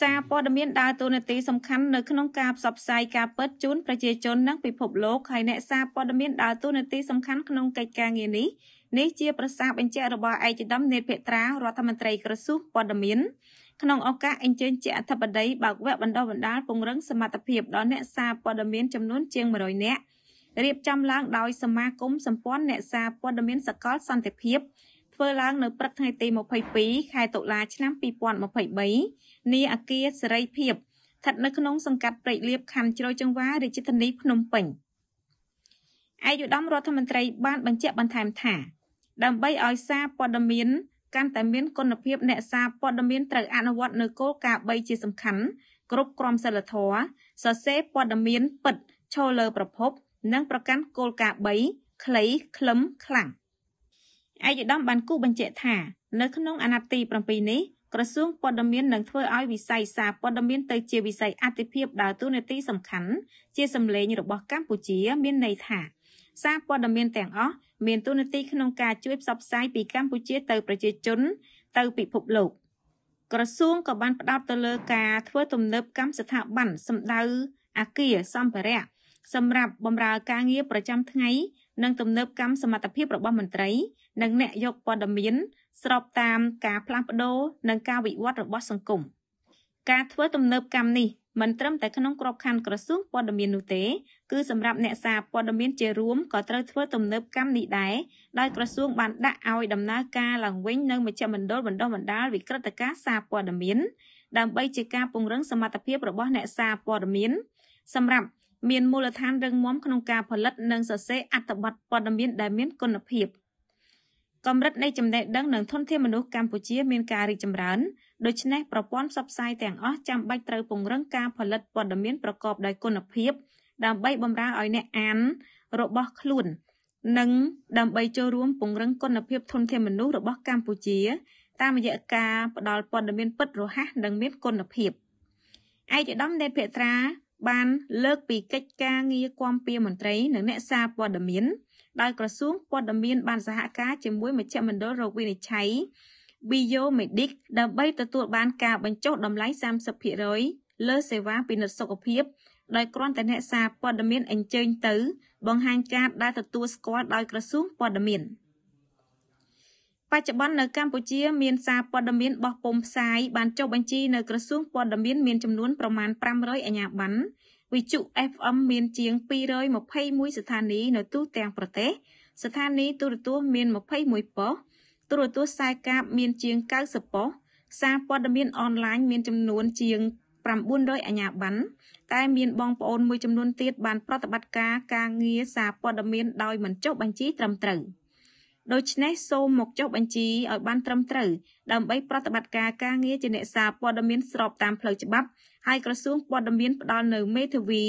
សារព័ត៌មានដើរតួនាទីសំខាន់នៅក្នុងការផ្សព្វផ្សាយការពិតជូនប្រជាជននិងពិភពលោកហើយអ្នកសារព័ត៌មានដើរតួនាទីសំខាន់ក្នុងកិច្ចការងារនេះនេះជាប្រសាសន៍បញ្ជាក់របស់ឯកឧត្តមនេតភេត្រារដ្ឋមន្ត្រីក្រសួងព័ត៌មានក្នុងឱកាសអញ្ជើញជាអធិបតីបើកវគ្គបណ្ដុះបណ្ដាលពង្រឹងសមត្ថភាពដល់អ្នកសារព័ត៌មានចំនួនជាង100នាក់រៀបចំឡើងដោយសមាគមសម្ព័ន្ធអ្នកសារព័ត៌មានសកលសន្តិភាពធ្វើឡើងនៅព្រឹកថ្ងៃទី22ខែតុលាឆ្នាំ2023នាអគារសេរីភាពស្ថិតនៅក្នុងសង្កាត់ព្រៃលៀបខណ្ឌជ្រោយចង្វារាជធានីភ្នំពេញឯកឧត្តមរដ្ឋមន្ត្រី បាន បញ្ជាក់បន្ថែមថា ដើម្បីឲ្យសារព័ត៌មាន កាន់តែមានគុណភាព អ្នកសារព័ត៌មានត្រូវអនុវត្តនៅគោលការណ៍3ជាសំខាន់គ្រប់គ្រងសិលធម៌សរសេរព័ត៌មានពិតឈលលើប្រភព និង ប្រកាន់គោលការណ៍3ខ្លីខ្លឹមខ្លាំងឯកឧត្តមបានគូបញ្ជាក់ថានៅក្នុង អាណត្តិទី7នេះក្រសួងព័ត៌មាននឹងធ្វើឲ្យវិស័យសារព័ត៌មានទៅជាវិស័យអតិភិបដើរតួនាទីសំខាន់ជាសម្លេងរបស់កម្ពុជាមានន័យថាសារព័ត៌មានទាំងអស់មានតួនាទីក្នុងការជួយផ្សព្វផ្សាយពីកម្ពុជាទៅប្រជាជន ទៅពិភពលោកក្រសួងក៏បានផ្ដោតទៅលើការធ្វើទំនើបកម្មស្ថាប័នសម្ដៅ អាគារសម្ភារៈសម្រាប់បម្រើការងារប្រចាំថ្ងៃនិងទំនើបកម្មសមត្ថភាពរបស់មន្ត្រី និងអ្នកយកព័ត៌មាន ស្របតាមការផ្លាស់ប្ដូរនិងការវិវត្តរបស់សង្គមការធ្វើទំនើបកម្មនេះមិនត្រឹមតែក្នុងក្របខ័ណ្ឌក្រសួងព័ត៌មាននោះទេគឺសម្រាប់អ្នកសារព័ត៌មាន ជារួមក៏ត្រូវធ្វើទំនើបកម្មនេះដែរដោយក្រសួង បានដាក់ឲ្យដំណើរការឡើងវិញនៅមជ្ឈមណ្ឌលបណ្ដុះបណ្ដាលវិក្រិតការសារព័ត៌មាន ដើម្បីជាការពង្រឹងសមត្ថភាពរបស់អ្នកសារព័ត៌មាន សម្រាប់មានមូលដ្ឋានរឹងមាំក្នុងការផលិតនិងសរសេរអត្ថបទព័ត៌មានដែលមានគុណភាពកម្រិតនៃចំណេះដឹងនិងធនធានមនុស្សកម្ពុជាមានការរីកចម្រើនដូច្នេះប្រព័ន្ធផ្សព្វផ្សាយទាំងអស់ចាំបាច់ត្រូវពង្រឹងការផលិតព័ត៌មានប្រកបដោយគុណភាពដើម្បីបម្រើឲ្យអ្នកអានរបស់ខ្លួននិងដើម្បីចូលរួមពង្រឹងគុណភាព ធនធានមនុស្សរបស់កម្ពុជា តាមរយៈការផ្តល់ព័ត៌មានពិតរហ័សនិងមានគុណភាពឯកឧត្តមដេតភេត្រាបានលើកពីកិច្ចការងារគាំពារមន្ត្រីនិងអ្នកសារព័ត៌មានដោយក្រសួងព័ត៌មានបានសហការជាមួយមជ្ឈមណ្ឌលរោគវិនិច្ឆ័យ Biomedic ដើម្បីទទួលបានការបញ្ចុះតម្លៃ30%លើសេវាពិនិត្យសុខភាព ដោយគ្រាន់តែអ្នកសារព័ត៌មានអញ្ជើញទៅ បង្ហាញការដែលទទួលស្គាល់ដោយក្រសួងព័ត៌មាន។បច្ចុប្បន្ននៅកម្ពុជា មានសារព័ត៌មានបោះពុំផ្សាយបានចុះបញ្ជីនៅក្រសួងព័ត៌មានមានចំនួនប្រមាណ500អាជ្ញាប័ណ្ណវិទ្យុ FM មានជាង221ស្ថានីយ៍នៅទូទាំងប្រទេសស្ថានីយ៍ទូរទស្សន៍មាន21ប៉ុស្តិ៍ទូរទស្សន៍ខ្សែកាបមានជាង90ប៉ុស្តិ៍សារព័ត៌មានអនឡាញមានចំនួនជាង900អាជ្ញាប័ណ្ណតែមានបងប្អូនមួយចំនួនទៀតបានប្រតិបត្តិការការងារសារព័ត៌មានដោយមិនចុះបញ្ជីត្រឹមត្រូវ។ដូច្នេះសូមមកចុះបញ្ជីឲ្យបានត្រឹមត្រូវដើម្បីប្រតិបត្តិការការងារជាអ្នកសារព័ត៌មាន ស្របតាមផ្លូវច្បាប់ហើយក្រសួងព័ត៌មានផ្ដល់នៅមេធាវី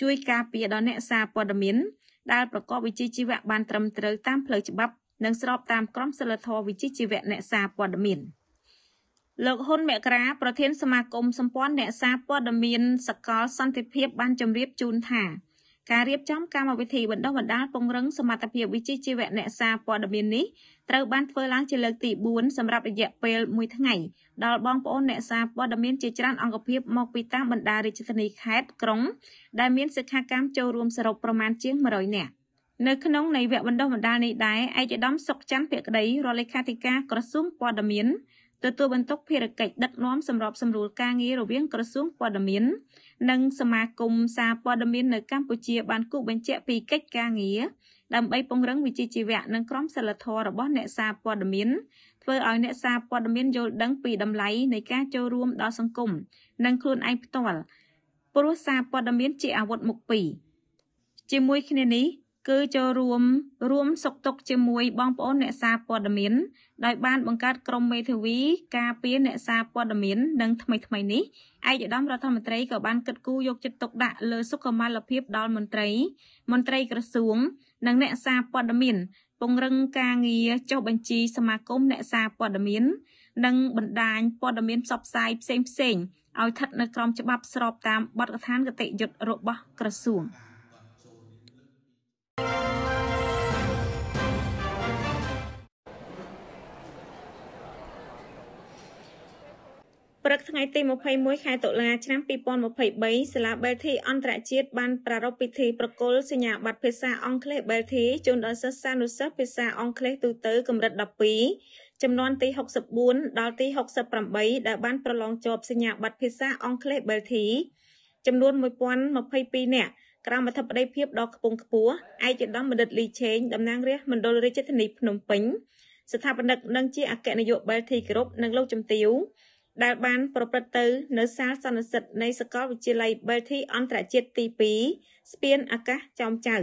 ជួយការពារដល់អ្នកសារព័ត៌មាន ដែលប្រកបវិជ្ជាជីវៈបានត្រឹមត្រូវតាមផ្លូវច្បាប់ និងស្របតាមក្រមសីលធម៌វិជ្ជាជីវៈអ្នកសារព័ត៌មានលោកហ៊ុនមករាប្រធានសមាគមសម្ព័ន្ធអ្នកសារព័ត៌មាន សកលសន្តិភាព បានជម្រាបជូនថាការរៀបចំកម្មវិធីបណ្ដុះបណ្ដាលពង្រឹងសមត្ថភាពវិជ្ជាជីវៈអ្នកសារព័ត៌មាននេះត្រូវបានធ្វើឡើងជាលើកទី4សម្រាប់រយៈពេល1ថ្ងៃដល់បងប្អូនអ្នកសារព័ត៌មានជាច្រើនអង្គភាពមកពីតាមបណ្ដារាជធានីខេត្តក្រុងដែលមានសិក្ខាកម្មចូលរួមសរុបប្រមាណជាង100នាក់នៅក្នុងនៃវគ្គបណ្ដុះបណ្ដាលនេះដែរឯកឧត្តមសុកច័ន្ទភក្តីរដ្ឋលេខាធិការក្រសួងព័ត៌មានទទួលបន្ទុកភារកិច្ចដឹកនាំសម្របសម្រួលការងាររវាងក្រសួងព័ត៌មាននិងសមាគមសារព័ត៌មាននៅកម្ពុជាបានគូបញ្ជាក់ពីកិច្ចការងារដើម្បីពង្រឹងវិជ្ជាជីវៈនិងក្រមសីលធម៌របស់ អ្នកសារព័ត៌មានធ្វើឲ្យអ្នកសារព័ត៌មានយល់ដឹងពីតម្លៃនៃការចូលរួមដល់សង្គមនិងខ្លួនឯងផ្ទាល់ព្រោះសារព័ត៌មានជាអាវុធមុខពីរជាមួយគ្នានេះគឺចូលរួមរួមសុខទុក្ខជាមួយបងប្អូនអ្នកសារព័ត៌មាន ដោយបានបង្កើតក្រុមមេធាវីការពារអ្នកសារព័ត៌មាននិងថ្មីថ្មីនេះឯកឧត្តមរដ្ឋមន្ត្រីក៏បានកិត្តគូយកចិត្តទុកដាក់លើសុខុមាលភាពដល់មន្ត្រី មន្ត្រីក្រសួងនិងអ្នកសារព័ត៌មាន ពង្រឹងការងារចុះបញ្ជី សមាគមអ្នកសារព័ត៌មាន និងបណ្ដាញព័ត៌មានផ្សព្វផ្សាយផ្សេងៗឲ្យស្ថិតនៅក្រោមច្បាប់ស្របតាមបទដ្ឋានកតិយុត្តរបស់ក្រសួង។ព្រឹកថ្ងៃទី21ខែតុលាឆ្នាំ2023សាលា Belty អន្តរជាតិបានប្រារព្ធពិធីប្រគល់សញ្ញាបត្រភាសាអង់គ្លេស Belty ជូនដល់សិស្សានុសិស្សភាសាអង់គ្លេសទូទៅកម្រិត12ចំនួនទី64ដល់ទី68ដែលបានប្រឡងជាប់សញ្ញាបត្រភាសាអង់គ្លេស Belty ចំនួន1022នាក់ក្រមអធិបតីភាពដ៏ខ្ពង់ខ្ពស់ឯកឧត្តមបណ្ឌិតលីឆេងតំណាងរាស្ត្រមណ្ឌលរាជធានីភ្នំពេញស្ថាបនិកនិងជាអគ្គនាយកបេលធីក្រុបនិងលោកជំទាវដែលបាន ប្រព្រឹត្តទៅ នៅសាលសន្និសិទនៃសាកលវិទ្យាល័យ Belty អន្តរជាតិទី2ស្ពានអាកាសចោមចៅ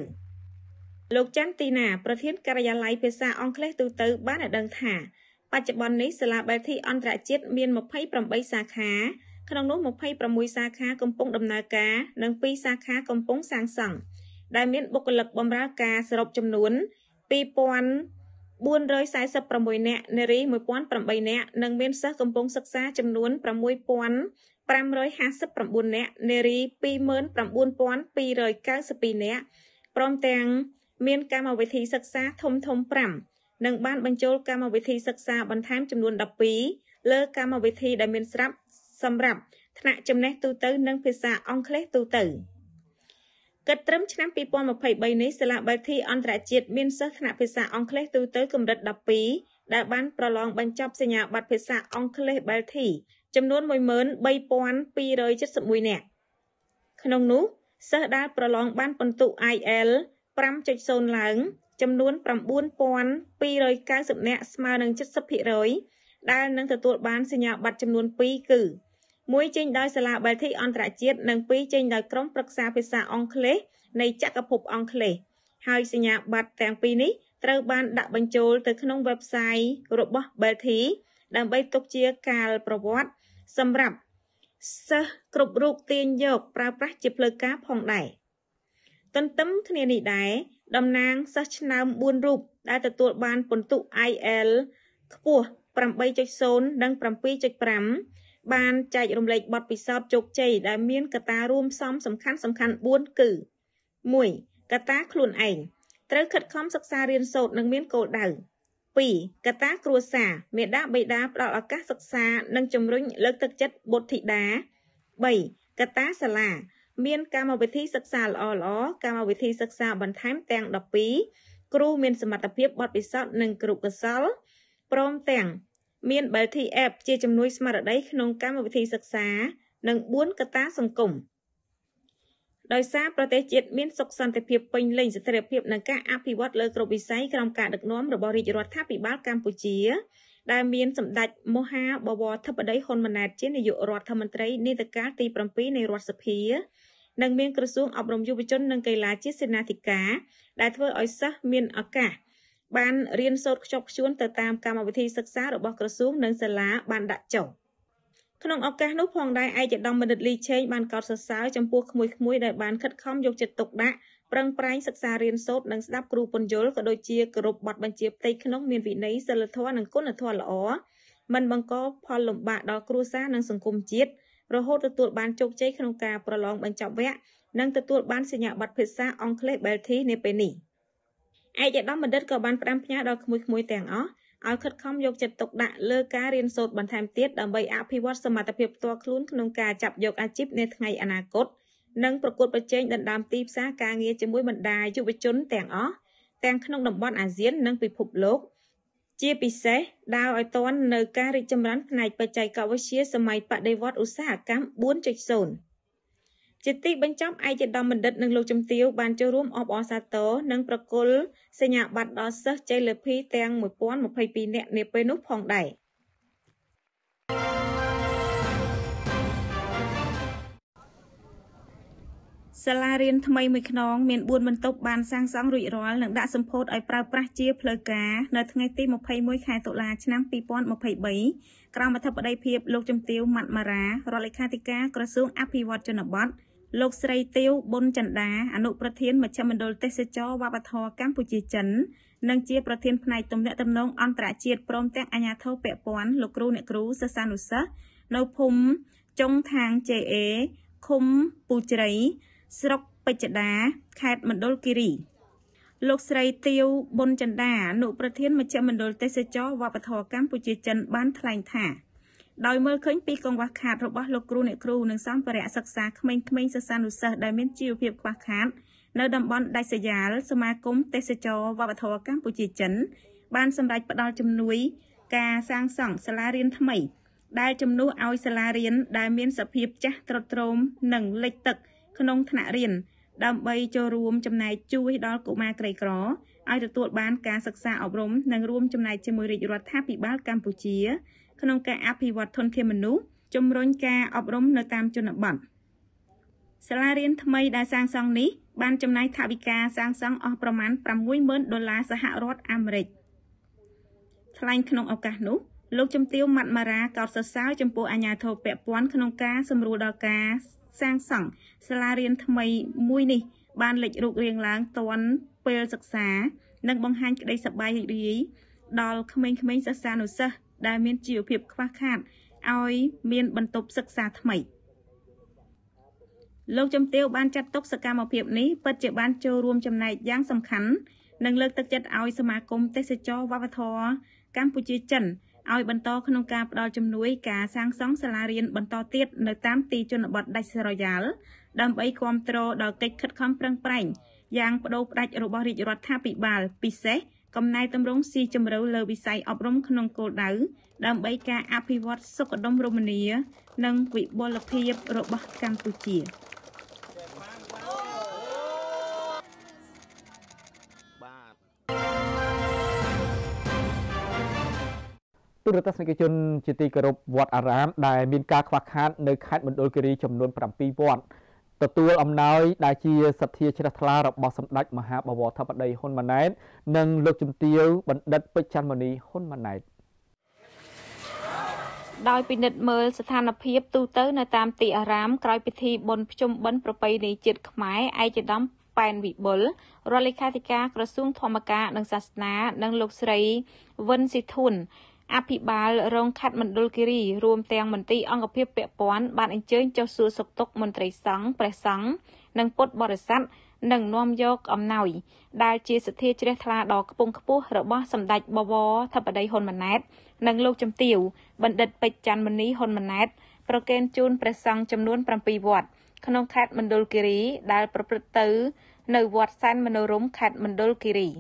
លោកច័ន្ទទីណាប្រធានការិយាល័យភាសាអង់គ្លេសទូទៅ បានឲ្យដឹងថា បច្ចុប្បន្ននេះសាលា Belty អន្តរជាតិមាន28សាខាក្នុងនោះ26សាខាកំពុងដំណើរការ និង2សាខាកំពុងសាងសង់ដែលមាន បុគ្គលិកបម្រើការសរុបចំនួន2446នាក់នារី1008នាក់និងមានសិស្សកំពុងសិក្សាចំនួន6559នាក់នារី29292នាក់ព្រមទាំង មានកម្មវិធីសិក្សាធំធំ5និងបានបញ្ចូលកម្មវិធីសិក្សាបន្ថែមចំនួន12លើកម្មវិធីដែលមានស្រាប់សម្រាប់ថ្នាក់ចំណេះទូទៅ និងភាសាអង់គ្លេសទូទៅកិត្តិកម្មឆ្នាំ2023នេះសាលាបែបធីអន្តរជាតិមានសិស្សថ្នាក់ភាសាអង់គ្លេសទូទៅកម្រិត12ដែលបានប្រឡងបញ្ចប់សញ្ញាបត្រភាសាអង់គ្លេសបែលធី ចំនួន13271នាក់ក្នុងនោះសិស្សដែលប្រឡងបានពិន្ទុ IL 5.0ឡើង ចំនួន9290នាក់ស្មើនឹង70%ដែលនឹងទទួលបានសញ្ញាបត្រចំនួន2គឺមួយចេញដោយសាលា Baltic អន្តរជាតិនិងពីរចេញដោយក្រុមប្រឹក្សាភាសាអង់គ្លេសនៃចក្រភពអង់គ្លេសហើយសញ្ញាបត្រទាំងពីរនេះត្រូវបាន ដាក់បញ្ចូលទៅក្នុង website របស់ Balti ដើម្បីទុកជាកាលប្រវត្តិសម្រាប់សិស្សគ្រប់រូបទាញយក ប្រើប្រាស់ជាផ្លូវការផងដែរទន្ទឹមគ្នានេះដែរតំណាងសិស្សឆ្នាំ4រូប ដែលទទួលបានពិន្ទុ IL ខ្ពស់8.0និង7.5បានចែករំលែកបទពិសោធន៍ជោគជ័យដែលមានកត្តារួមផ្សំសំខាន់សំខាន់4គឺ1កត្តាខ្លួនឯងត្រូវខិតខំសិក្សារៀនសូត្រនិងមានគោលដៅ2កត្តាគ្រួសារមេដាបេដាផ្ដល់ឱកាសសិក្សានិងជំរុញលើកទឹកចិត្តបុត្រធីតា3កត្តាសាលាមានកម្មវិធីសិក្សាល្អល្អកម្មវិធីសិក្សាបន្ថែមទាំង12គ្រូមានសមត្ថភាពបទពិសោធន៍និងគ្រូកសលព្រមទាំងមាន Belty App ជាជំនួយស្មារតីក្នុងកម្មវិធីសិក្សានិង4កត្តាសង្គមដោយសារប្រទេសជាតិមានសុខសន្តិភាពពេញលេញស្ថិរភាពនិងការអភិវឌ្ឍលើគ្រប់វិស័យក្រោមការដឹកនាំរបស់រាជរដ្ឋាភិបាលកម្ពុជា ដែលមានសម្ដេចមហាបវរធិបតីហ៊ុនម៉ាណែតជានាយករដ្ឋមន្ត្រីនេតកាលទី7នៃរដ្ឋសភានិងមានក្រសួងអប់រំយុវជន និងកីឡាជាសេនាធិការដែលធ្វើឲ្យសិស្សមានឱកាសបានរៀនសូត្រខ្ជាប់ខ្ជួនទៅតាមកម្មវិធីសិក្សារបស់ក្រសួងនិងសាលាបានដាក់ចុះក្នុងឱកាសនោះផងដែរឯកឧត្តមបណ្ឌិតលីឆេងបានកោតសរសើរចំពោះក្មួយៗដែលបានខិតខំយកចិត្តទុកដាក់ប្រឹងប្រែងសិក្សារៀនសូត្រនិងស្ដាប់គ្រូពន្យល់ក៏ដូចជាគោរពបទបញ្ជាផ្ទៃក្នុងមានវិន័យសិលធម៌និងគុណធម៌ល្អមិនបង្ក ផលលំបាកដល់គ្រួសារនិងសង្គមជាតិរហូតទទួលបានជោគជ័យក្នុងការប្រឡងបញ្ចប់វគ្គនិងទទួលបានសញ្ញាបត្រភាសាអង់គ្លេស Belty នាពេលនេះ។ឯកឧត្តមបណ្ឌិតក៏បានផ្ដាំផ្ញើដល់ក្មួយៗទាំងអស់ឲ្យខិតខំយកចិត្តទុកដាក់លើការរៀនសូត្របន្ថែមទៀតដើម្បីអភិវឌ្ឍសមត្ថភាពផ្ទាល់ខ្លួនក្នុងការចាប់យកអាជីពនាថ្ងៃអនាគតនិងប្រកួតប្រជែងដណ្ដើមទីផ្សារការងារជាមួយបណ្ដាយុវជន ទាំងអស់ទាំងក្នុងតំបន់អាស៊ាន និងពិភពលោកជាពិសេសដើរឲ្យទាន់នៅការរីកចម្រើនផ្នែកបច្ចេកវិទ្យាសម័យបដិវត្តឧស្សាហកម្ម4.0ជាទីបញ្ចប់ឯកឧត្តមបណ្ឌិតនិងលោកជំទាវបានចូលរួមអបអរសាទរនិងប្រគល់សញ្ញាបត្រដល់សិស្សជ័យលាភីទាំង1022នាក់នាពេលនោះផងដែរសាលារៀនថ្មីមួយខ្នងមាន4បន្ទប់បានសាងសង់រួចរាល់និងដាក់សម្ពោធឲ្យប្រើប្រាស់ជាផ្លូវការនៅថ្ងៃទី21ខែតុលាឆ្នាំ2023ក្រមអធិបតីភាពលោកជំទាវម៉ាត់ម៉ារ៉ារដ្ឋលេខាធិការក្រសួងអភិវឌ្ឍជនបទលោកស្រីទាវប៊ុនចន្ទាអនុប្រធានមជ្ឈមណ្ឌលទេសចរវប្បធម៌កម្ពុជាចិននិងជាប្រធានផ្នែកទំនាក់ទំនងអន្តរជាតិព្រមទាំងអាជ្ញាធរពាក់ព័ន្ធលោកគ្រូអ្នកគ្រូសិស្សានុសិស្សនៅភូមិចុងທາງ JA ឃុំពូជ្រៃស្រុកពេជ្ជដាខេត្តមណ្ឌលគិរី។លោកស្រីទៀវប៊ុនចន្ទាអនុប្រធានមជ្ឈមណ្ឌលទេសចរវប្បធម៌កម្ពុជាចិនបានថ្លែងថាដោយមើលឃើញពីកង្វះខាតរបស់លោកគ្រូអ្នកគ្រូនិងសម្ភារៈសិក្សាក្មេងៗសិស្សានុសិស្សដែលមានជីវភាពខ្វះខាតនៅតំបន់ដាច់ស្រយាលសមាគមទេសចរវប្បធម៌កម្ពុជាចិន បានសម្រេចផ្តល់ជំនួយការសាងសង់សាលារៀនថ្មី ដែលជំនួសឲ្យសាលារៀន ដែលមានសភាពចាស់ទ្រុឌទ្រោមនិងលិចទឹកក្នុងថ្នាក់រៀនដើម្បីចូលរួមចំណែកជួយដល់កុមារក្រីក្រឲ្យទទួលបានការសិក្សាអប់រំនិងរួមចំណែកជាមួយរាជរដ្ឋាភិបាលកម្ពុជាក្នុងការអភិវឌ្ឍធនធានមនុស្សជំរុញការអប់រំនៅតាមជនបទសាលារៀនថ្មីដែលសាងសង់នេះ បានចំណាយថវិកាសាងសង់អស់ប្រមាណ60000ដុល្លារសហរដ្ឋអាមេរិកថ្លែងក្នុងឱកាសនោះលោកជំទាវម៉ាត់ម៉ារ៉ាកោតសរសើរចំពោះអាជ្ញាធរពាក់ព័ន្ធក្នុងការសម្រួលដល់ការសាងសង់សាលារៀនថ្មីមួយ នេះ បានលេចរូបរាងឡើងទាន់ពេលសិក្សានិងបង្ហាញក្តីសប្បាយរីករាយដល់ក្មេងៗសិស្សានុសិស្សដែលមានជីវភាព ខ្វះខាតឲ្យ មាន បន្ទប់សិក្សាថ្មីលោកជំទាវបានចាត់ទុកសកម្មភាពនេះពិតជាបាន ចូលរួមចំណែកយ៉ាងសំខាន់និងលើកទឹកចិត្តឲ្យ សមាគមទេសចរវប្បធម៌កម្ពុជាចិនឲ្យបន្តក្នុងការផ្តល់ជំនួយការសាងសង់សាលារៀនបន្តទៀតនៅតាមទីជនបទដាច់ស្រយាលដើម្បីគ្រប់គ្រងដល់កិច្ចខិតខំប្រឹងប្រែងយ៉ាងបដូរផ្តាច់របស់រាជរដ្ឋាភិបាល ពិសេសកំណែតម្រង់ស៊ីជម្រៅលើវិស័យអប់រំក្នុងគោលដៅដើម្បីការអភិវឌ្ឍសុខដុមរមនានិងវិបុលភាពរបស់កម្ពុជា។ទូរទស្សនិកជនជាទីគោរពវត្តអារាមដែលមានការខ្វះខាតនៅខេត្តមណ្ឌលគិរីចំនួន7វត្តទទួលអំណោយដែលជាសទ្ធាជ្រះថ្លារបស់សម្ដេចមហាបវរធិបតីហ៊ុនម៉ាណែតនិងលោកជំទាវបណ្ឌិតពេជ្រច័ន្ទមនីហ៊ុនម៉ាណែតដោយពិនិត្យមើលស្ថានភាពទូទៅនៅតាមទីអារាមក្រោយពិធីបុណ្យភ្ជុំបិណ្ឌប្រពៃណីជាតិខ្មែរឯកឧត្តមប៉ែនវិបុលរដ្ឋលេខាធិការក្រសួងធម្មការ និងសាសនា និងលោកស្រីវិនស៊ីធុនអភិបាលរងខេត្តមណ្ឌលគិរីរួមទាំងមន្ត្រីអង្គភាពពាក់ព័ន្ធបានអញ្ជើញចុះសួរសុខទុក្ខមន្ត្រីសង្ឃព្រះសង្ឃនិងពុទ្ធបរិស័ទនិងនាំយកអំណោយ ដែលជាសទ្ធាជ្រះថ្លាដ៏ខ្ពង់ខ្ពស់របស់សម្ដេចបវរធិបតីហ៊ុនម៉ាណែតនិងលោកជំទាវបណ្ឌិតពេជ្រច័ន្ទមនីហ៊ុនម៉ាណែតប្រគេនជូនព្រះសង្ឃចំនួន7វត្តក្នុងខេត្តមណ្ឌលគិរីដែលប្រព្រឹត្តទៅនៅវត្តសែនមនោរមខេត្តមណ្ឌលគិរី។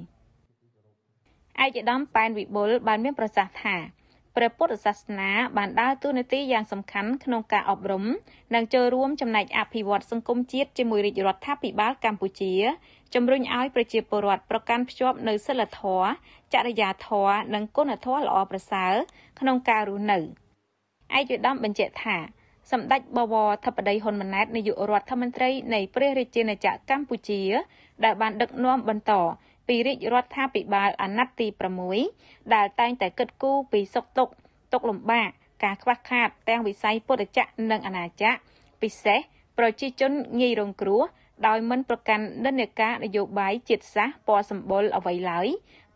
ឯកឧត្តមប៉ែនវិបុលបានមានប្រសាសន៍ថាព្រះពុទ្ធសាសនា បានដើរតួនាទីយ៉ាងសំខាន់ក្នុងការអប់រំនិងចូលរួមចំណែកអភិវឌ្ឍសង្គមជាតិជាមួយរាជរដ្ឋាភិបាលកម្ពុជាជំរុញឲ្យប្រជាពលរដ្ឋប្រកាន់ភ្ជាប់នូវសិលធម៌ចរិយាធម៌និងគុណធម៌ល្អប្រសើរក្នុងការរស់នៅឯកឧត្តមបញ្ជាក់ថា សម្ដេចបវរធិបតីហ៊ុនម៉ាណែតនាយករដ្ឋមន្ត្រីនៃព្រះរាជាណាចក្រកម្ពុជា ដែលបានដឹកនាំបន្តពីរាជរដ្ឋាភិបាល អាណត្តិទី6ដែលតែងតែគិតគូរពីសុខទុក្ខទុក្ខលំបាកការខ្វះខាតទាំងវិស័យពុទ្ធចក្រនិងអាណាចក្រពិសេសប្រជាជនងាយរងគ្រោះដោយមិនប្រកាន់និន្នាការ នយោបាយជាតិសាសន៍ពណ៌សម្បុរអ្វីឡើយ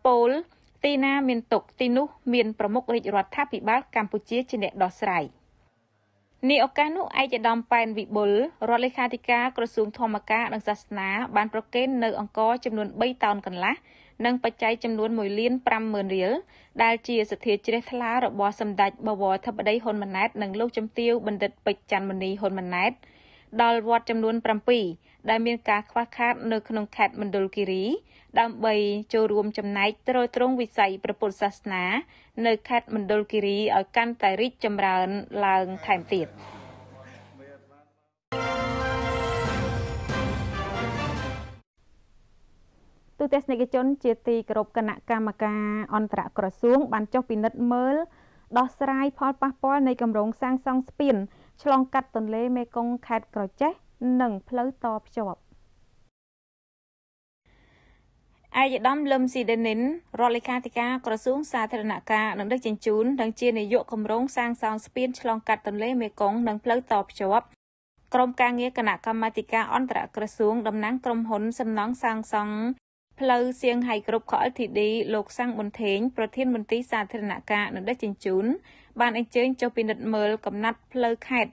ពលទីណា មានទុកទីនោះមានប្រមុខរាជរដ្ឋាភិបាលកម្ពុជាជាអ្នកដោះស្រាយ។នេះឱកាសនោះឯកឧត្តមប៉ែនវិបុលរដ្ឋលេខាធិការក្រសួងធម្មការនិងសាសនាបានប្រគេននៅអង្គរចំនួន3តោនកន្លះនិងបច្ច័យចំនួន1លាន50,000រៀលដែលជាសទ្ធាជ្រះថ្លារបស់សម្ដេចបវរធិបតីហ៊ុនម៉ាណែតនិងលោកជំទាវបណ្ឌិតពេជ្រច័ន្ទមុនីហ៊ុនម៉ាណែតដល់វត្តចំនួន7ដែលមានការខ្វះខាត នៅក្នុងខេត្តមណ្ឌលគិរីដើម្បីចូលរួមចំណែកទ្រទ្រង់វិស័យព្រះពុទ្ធសាសនា នៅខេត្តមណ្ឌលគិរីឲ្យកាន់តែរីកចម្រើន ឡើងថែមទៀត។ទូទស្សនិកជនជាទីគោរពគណៈកម្មការអន្តរក្រសួង បានចុះពិនិត្យមើលដោះស្រាយផលប៉ះពាល់នៃគម្រោងសាងសង់ស្ពានឆ្លងកាត់ទន្លេមេគង្គខេត្តក្រចេះនិងផ្លូវតភ្ជាប់ឯកឧត្តមលឹមស៊ីដេនីនរដ្ឋលេខាធិការក្រសួងសាធារណការនិងដឹកជញ្ជូននិងជានាយកគម្រោងសាងសង់ស្ពានឆ្លងកាត់ទន្លេមេគង្គនិងផ្លូវតភ្ជាប់ក្រុមការងារគណៈកម្មាធិការអន្តរក្រសួងតំណាងក្រុមហ៊ុនសំណង់សាងសង់ផ្លូវសៀងហៃគ្រប់ខ LTD លោកសាំងប៊ុនថេងប្រធានមន្ត្រីសាធារណការនិងដឹកជញ្ជូនបានអញ្ជើញចុះពិនិត្យមើលកំណត់ផ្លូវខេត្ត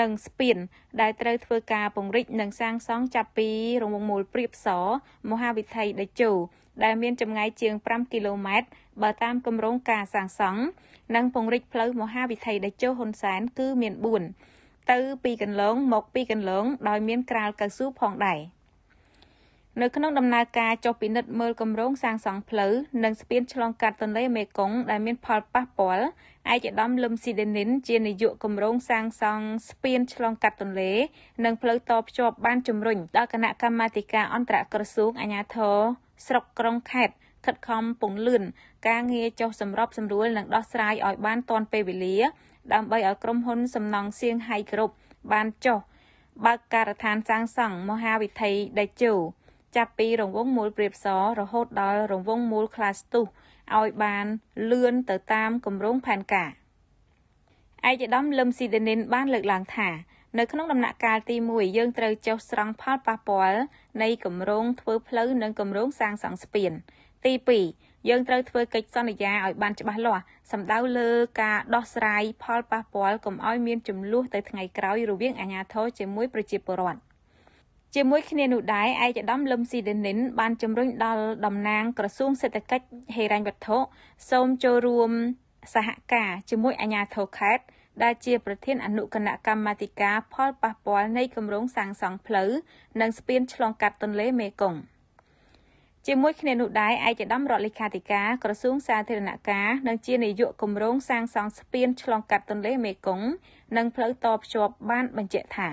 និងស្ពានដែលត្រូវធ្វើការពង្រីកនិងសាងសង់ចាប់ពីរង្វង់មូលព្រាបសរមហាវិថីដេជោដែលមានចម្ងាយ ជាង5គីឡូម៉ែត្របើតាមគម្រោងការសាងសង់និងពង្រីកផ្លូវមហាវិថីដេជោហ៊ុនសែនគឺមាន4ទៅ2គន្លង មក2គន្លង ដោយមានក្រាលកៅស៊ូផងដែរ។នៅក្នុងដំណើរការចុះពិនិត្យមើលគម្រោងសាងសង់ផ្លូវនិងស្ពានឆ្លងកាត់ទន្លេមេគង្គដែលមានផលប៉ះពាល់ឯកឧត្តមលឹមស៊ីដេនីនជានាយកគម្រោងសាងសង់ស្ពានឆ្លងកាត់ទន្លេនិងផ្លូវតភ្ជាប់បានជំរុញដល់គណៈកម្មាធិការអន្តរក្រសួងអាជ្ញាធរស្រុកក្រុងខេត្តខិតខំពង្លឿនការងារចុះសម្របសម្រួលនិងដោះស្រាយឲ្យបានទាន់ពេលវេលាដើម្បីឲ្យក្រុមហ៊ុនសំណង់សៀងហៃគ្រប់បានចុះ បើកការដ្ឋានសាងសង់មហាវិថីដេជោចាប់ពីរង្វង់មូលព្រាបសររហូតដល់រង្វង់មូលខ្លាស្ទុះឲ្យបានលឿនទៅតាមគម្រោងផែនការឯកឧត្តមលឹមស៊ីដេនិនបានលើកឡើងថានៅក្នុងដំណាក់កាលទី1យើងត្រូវចុះស្រង់ផលប៉ះពាល់នៃគម្រោងធ្វើផ្លូវនិងគម្រោងសាងសង់ស្ពាន ទី2យើងត្រូវធ្វើកិច្ចសន្យាឲ្យបានច្បាស់លាស់សម្ដៅលើការដោះស្រាយផលប៉ះពាល់កុំឲ្យមាន ចំនួនទៅថ្ងៃក្រោយរវាងអាជ្ញាធរជាមួយប្រជាពលរដ្ឋជាមួយគ្នានោះដែរឯកឧត្តមលឹមស៊ីដេនិន បានជំរុញដល់តំណាង ក្រសួងសេដ្ឋកិច្ចហិរញ្ញវត្ថុសូមចូលរួមសហការជាមួយអាជ្ញាធរខេត្តដែលជា ប្រធានអនុគណៈកម្មាធិការផលប៉ះពាល់នៃគម្រោងសាងសង់ផ្លូវនិងស្ពានឆ្លងកាត់ទន្លេមេគង្គជាមួយគ្នានោះដែរឯកឧត្តមរដ្ឋលេខាធិការក្រសួងសាធារណការនិងជានាយកគម្រោងសាងសង់ស្ពានឆ្លងកាត់ទន្លេមេគង្គនិងផ្លូវតភ្ជាប់បានបញ្ជាក់ថា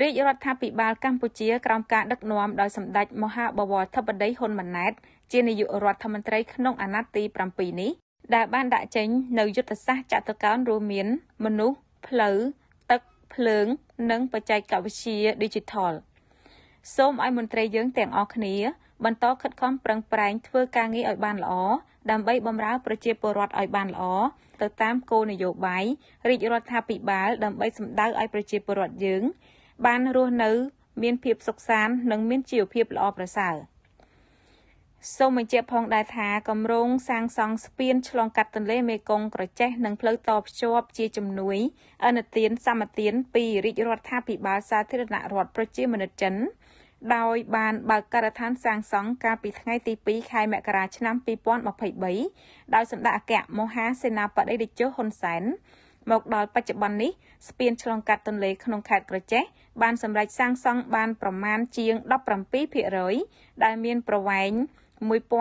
រាជរដ្ឋាភិបាលកម្ពុជាក្រោមការដឹកនាំដោយសម្ដេចមហាបវរធិបតីហ៊ុនម៉ាណែតជានាយករដ្ឋមន្ត្រីក្នុងអាណត្តិទី7នេះដែលបានដាក់ចេញនូវយុទ្ធសាស្ត្រចតុកោណរួមមានមនុស្សផ្លូវទឹកភ្លើងនិងបច្ចេកវិទ្យា Digital សូមឲ្យមន្ត្រីយើងទាំងអស់គ្នា បន្តខិតខំប្រឹងប្រែង ធ្វើការងារឲ្យបានល្អដើម្បីបម្រើប្រជាពលរដ្ឋឲ្យ បានល្អទៅតាមគោលនយោបាយរាជរដ្ឋាភិបាលដើម្បីសម្ដៅឲ្យប្រជាពលរដ្ឋយើងបានរស់នៅ មានភាពសុខសាន្តនិង មានជីវភាពល្អប្រសើរសូមបញ្ជាក់ផងដែរថាគម្រោងសាងសង់ស្ពានឆ្លងកាត់ទន្លេមេគង្គក្រចេះនិងផ្លូវតភ្ជាប់ជាជំនួយ អនុទានសម្បទានពីរាជរដ្ឋាភិបាលសាធារណរដ្ឋប្រជាមានិតចិន ដោយបានបើកការដ្ឋានសាងសង់កាលពីថ្ងៃ ទី2ខែមករាឆ្នាំ2023ដោយសម្ដេចអគ្គមហាសេនាបតីតេជោហ៊ុនសែនមកដល់បច្ចុប្បន្ននេះស្ពានឆ្លងកាត់ទន្លេក្នុងខេត្តក្រចេះបានសម្រេចសាងសង់បានប្រមាណជាង17%ដែលមានប្រវែង1761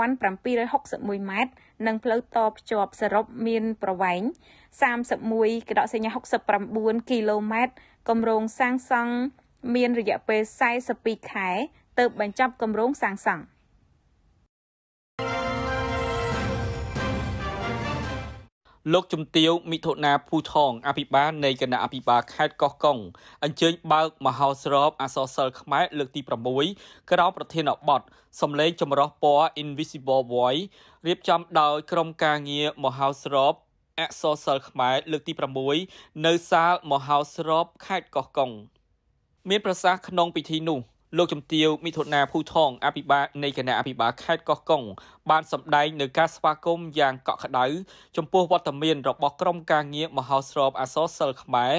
ម៉ែត្រនិងផ្លូវតភ្ជាប់សរុបមានប្រវែង31.69គីឡូម៉ែត្រគម្រោងសាងសង់មានរយៈពេល42ខែទើបបញ្ចប់គម្រោងសាងសង់លោកជំទាវមិថុនាភូថងអភិបាលនៃគណៈអភិបាលខេត្តកោះកុងអញ្ជើញ បើកមហោស្រពអសរសិល្ប៍ខ្មែរលើកទី6ក្រោមប្រធានបទសម្លេងចម្រោះពណ៌ Invisible Voice រៀបចំដោយក្រុមការងារមហោស្រពអសរសិល្ប៍ខ្មែរលើកទី6នៅសាលមហោស្រពខេត្តកោះកុងមានប្រសាសន៍ក្នុងពិធីនោះលោកជំទាវមិថុនាភូថងអភិបាលនៃគណៈអភិបាលខេត្តកោះកុង បានសម្ដែងនៅការស្វាគមន៍យ៉ាងកក់ក្ដៅចំពោះវត្តមានរបស់ក្រុមការងារមហោស្រពអសរសិល្ប៍ខ្មែរ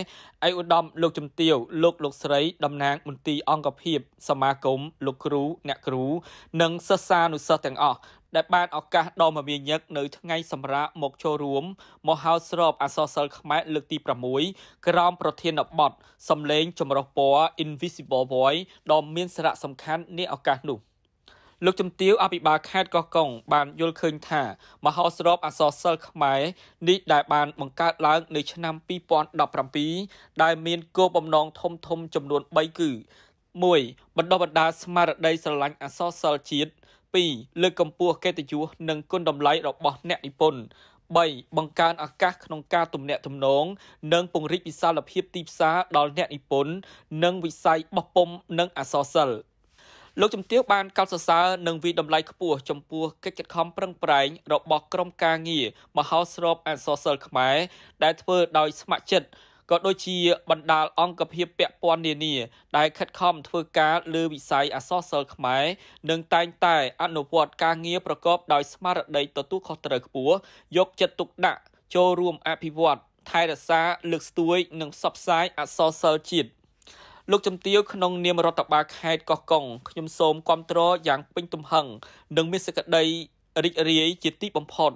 ឯកឧត្តមលោកជំទាវលោកលោកស្រីតំណាងមន្ទីរអង្គភាព សមាគមលោកគ្រូអ្នកគ្រូនិងសិស្សានុសិស្សទាំងអស់ដែលបានឱកាសដ៏មមាញឹកនៅថ្ងៃសម្រាប់មកចូលរួម មហោស្រពអសរសិល្ប៍ខ្មែរលើកទី6ក្រោមប្រធានបទសំឡេងចម្រុះពណ៌ Invisible Voice ដ៏មានសារៈសំខាន់នេះឱកាសនោះលោកជំទាវអភិបាលខេត្តកោះកុងបានយល់ឃើញថា មហោស្រពអសរសិល្ប៍ខ្មែរនេះដែលបានបង្កើតឡើង នៅឆ្នាំ2017ដែលមានគោលបំណងធំធំចំនួន3គឺ1បណ្ដុះបណ្ដាលស្មារតីស្រឡាញ់អសរសិល្ប៍ជាតិ2លើកកម្ពស់កិត្តិយសនិងគុណតម្លៃរបស់អ្នកនិពន្ធ3បង្កើនឱកាសក្នុងការទំនាក់ទំនងនិងពង្រីកវិសាលភាព ទីផ្សារដល់អ្នកនិពន្ធនិងវិស័យបោះពុម្ពនិងអក្សរសិល្ប៍លោកជំទាវបាន កោតសរសើរនិងវិតម្លៃខ្ពស់ចំពោះកិច្ចខិតខំប្រឹងប្រែងរបស់ក្រុមការងារមហោស្រពអក្សរសិល្ប៍ខ្មែរដែលធ្វើដោយស្ម័គ្រចិត្តក៏ដូចជាបណ្ដាលអង្គភាពពាក់ព័ន្ធនានា ដែលខិតខំធ្វើការលើវិស័យអសរសិល្ប៍ខ្មែរនិងតែងតែអនុវត្ត ការងារប្រកបដោយស្មារតីទទួលខុសត្រូវខ្ពស់យកចិត្តទុកដាក់ ចូលរួម អភិវឌ្ឍថែរក្សាលើកស្ទួយនិងផ្សព្វផ្សាយអសរសិល្ប៍ជាតិលោកជំទាវក្នុង នាមរដ្ឋបាលខេត្តកោះកុងខ្ញុំសូមគាំទ្រយ៉ាងពេញ ទំហឹងនិងមានសេចក្តីរីករាយ ជាទីបំផុត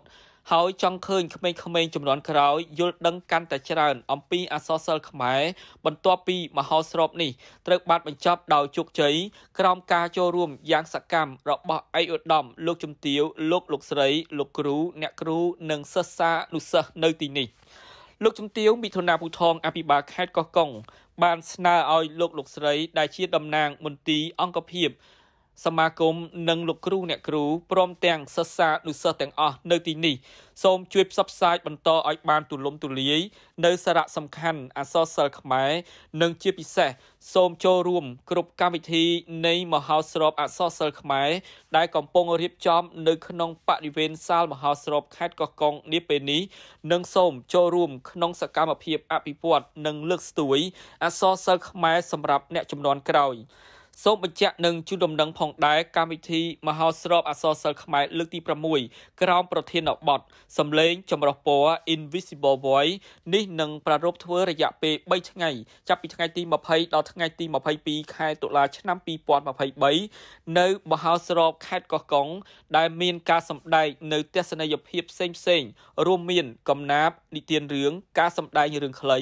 ហើយចង់ឃើញក្មេងៗចំនួនក្រោយយល់ដឹងកាន់តែច្រើន អំពីអក្សរសិល្ប៍ខ្មែរបន្ទាប់ពីមហោស្រពនេះត្រូវ បានបញ្ចប់ដោយជោគជ័យក្រោមការចូលរួមយ៉ាងសកម្មរបស់ឯកឧត្តមលោកជំទាវលោកលោកស្រីលោកគ្រូអ្នកគ្រូនិងសិស្សានុសិស្សនៅទីនេះលោកជំទាវមិថុនាពូថងអភិបាលខេត្តកោះកុងបានស្នើឲ្យលោកលោកស្រីដែលជាតំណាងមន្ទីរអង្គភាពសមាគមនិងលោកគ្រូ អ្នកគ្រូព្រមទាំងសិស្សានុសិស្សទាំងអស់នៅទីនេះសូមជួយផ្សព្វផ្សាយបន្តឲ្យបាន ទូលំទូលាយនៅសារៈសំខាន់អសរសិល្ប៍ខ្មែរនិងជាពិសេសសូមចូលរួម គ្រប់កម្មវិធី នៃមហោស្រពអសរសិល្ប៍ខ្មែរដែលកំពុងរៀបចំ នៅក្នុងបរិវេណសាលមហោស្រពខេត្តកោះកុងនាពេលនេះនិងសូម ចូលរួមក្នុង សកម្មភាពអភិវឌ្ឍនិងលើកស្ទួយអសរសិល្ប៍ខ្មែរសម្រាប់អ្នកជំនាន់ក្រោយ។សូមបញ្ជាក់នឹងជួបដំណឹងផងដែរកម្មវិធីមហោស្រពអសរសិល្ប៍ខ្មែរលើកទី6ក្រោមប្រធានបទសម្លេងចម្រុះពណ៌ Invisible Voice នេះនឹងប្រារព្ធធ្វើរយៈពេល3ថ្ងៃចាប់ពីថ្ងៃទី20ដល់ថ្ងៃទី22ខែតុលាឆ្នាំ2023នៅមហោស្រពខេត្តកោះកុងដែលមានការសម្ដែងនៅទស្សនីយភាពផ្សេងផ្សេងរួមមានកំណាព្យនិទានរឿងការសម្ដែងរឿងខ្លី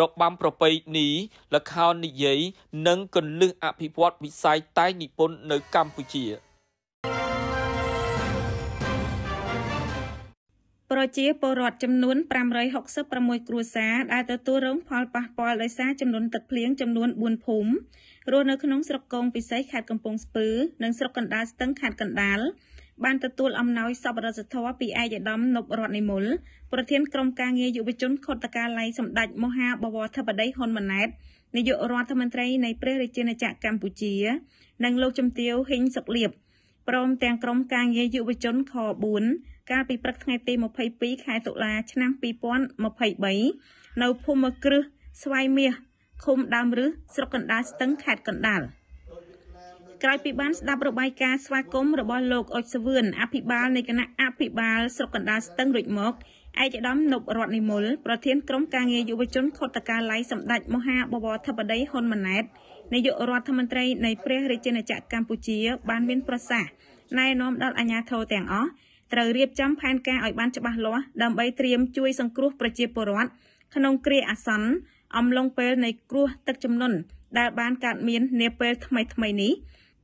របាំប្រពៃណីល្ខោននិយាយនិងគន្លឹះអភិវឌ្ឍប់វិស័យតែងនិពន្ធនៅកម្ពុជាប្រជាពលរដ្ឋចំនួន566គ្រួសារដែលទទួលរងផលប៉ះពាល់ដោយសារចំនួនទឹកភ្លៀងចំនួន4ភូមិរស់នៅក្នុងស្រុកកងពិសេសខេត្តកំពង់ស្ពឺនិងស្រុកកណ្ដាលស្ទឹងខេត្តកណ្ដាលបានទទួលអំណោយសប្បុរសធម៌ពីឯកឧត្តមនបរតនិមលប្រធានក្រុមការងារយុវជនខុទ្ទកាល័យសម្ដេចមហាបវរធិបតីហ៊ុនម៉ាណែតនាយករដ្ឋមន្ត្រីនៃព្រះរាជាណាចក្រកម្ពុជានិងលោកជំទាវហ៊ីងសុកលៀបព្រមទាំងក្រុមការងារយុវជនខ4កាលពីព្រឹកថ្ងៃទី22ខែតុលាឆ្នាំ2023នៅភូមិគ្រឹះស្វាយមាសឃុំដើមរឹសស្រុកកណ្ដាលស្ទឹងខេត្តកណ្ដាលក្រោយពីបានស្ដាប់របាយការណ៍ស្វាគមន៍របស់លោកអុចសវឿនអភិបាលនៃគណៈអភិបាលស្រុកកណ្ដាលស្ទឹងរួចមកឯកឧត្តមនបរតនិមលប្រធានក្រុមការងារយុវជន ខុទ្ទកាល័យសម្ដេចមហាបវរធិបតីហ៊ុនម៉ាណែតនាយករដ្ឋមន្ត្រីនៃព្រះរាជាណាចក្រកម្ពុជា បានមានប្រសាសន៍ណែនាំដល់អាជ្ញាធរទាំងអស់ត្រូវរៀបចំផែនការឲ្យបានច្បាស់លាស់ដើម្បីត្រៀមជួយសង្គ្រោះប្រជាពលរដ្ឋក្នុងគ្រាអាសន្នអំឡុងពេលនៃគ្រោះទឹកជំនន់ដែលបានកើតមាននាពេលថ្មីៗនេះ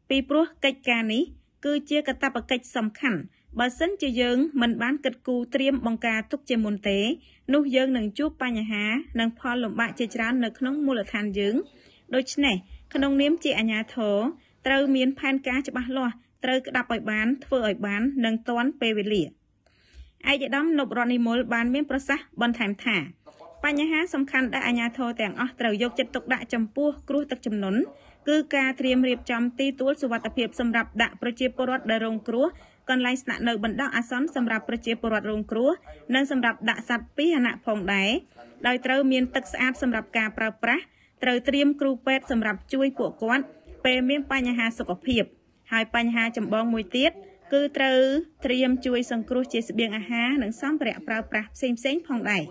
ពីព្រោះកិច្ចការនេះគឺជាកាតព្វកិច្ចសំខាន់បើសិនជាយើងមិនបានគិតគូរត្រៀមបង្ការទុកជាមុនទេ នោះយើងនឹងជួបបញ្ហា និងផលលំបាកជាច្រើននៅក្នុងមូលដ្ឋានយើងដូច្នេះក្នុងនាមជាអាជ្ញាធរត្រូវមានផែនការច្បាស់លាស់ត្រូវក្តាប់ឲ្យបានធ្វើឲ្យបាននិងទាន់ពេលវេលាឯកឧត្តមនពរនិមលបានមានប្រសាសន៍បន្ថែមថាបញ្ហាសំខាន់ដែលអាជ្ញាធរទាំងអស់ត្រូវយកចិត្តទុកដាក់ចំពោះគ្រោះទឹកជំនន់គឺការត្រៀមរៀបចំទីទួលសុវត្ថិភាពសម្រាប់ដាក់ប្រជាពលរដ្ឋដែលរងគ្រោះកន្លែងស្នាក់នៅបណ្ដោះអាសន្នសម្រាប់ប្រជាពលរដ្ឋរងគ្រោះនិងសម្រាប់ដាក់សត្វពាហនៈផងដែរដោយត្រូវមានទឹកស្អាតសម្រាប់ការប្រើប្រាស់ត្រូវត្រៀមគ្រូពេទ្យសម្រាប់ជួយពួកគាត់ពេលមានបញ្ហាសុខភាព ហើយបញ្ហាចម្បងមួយទៀតគឺត្រូវត្រៀមជួយសង្គ្រោះជាស្បៀងអាហារនិងសម្ភារៈប្រើប្រាស់ផ្សេងៗផងដែរ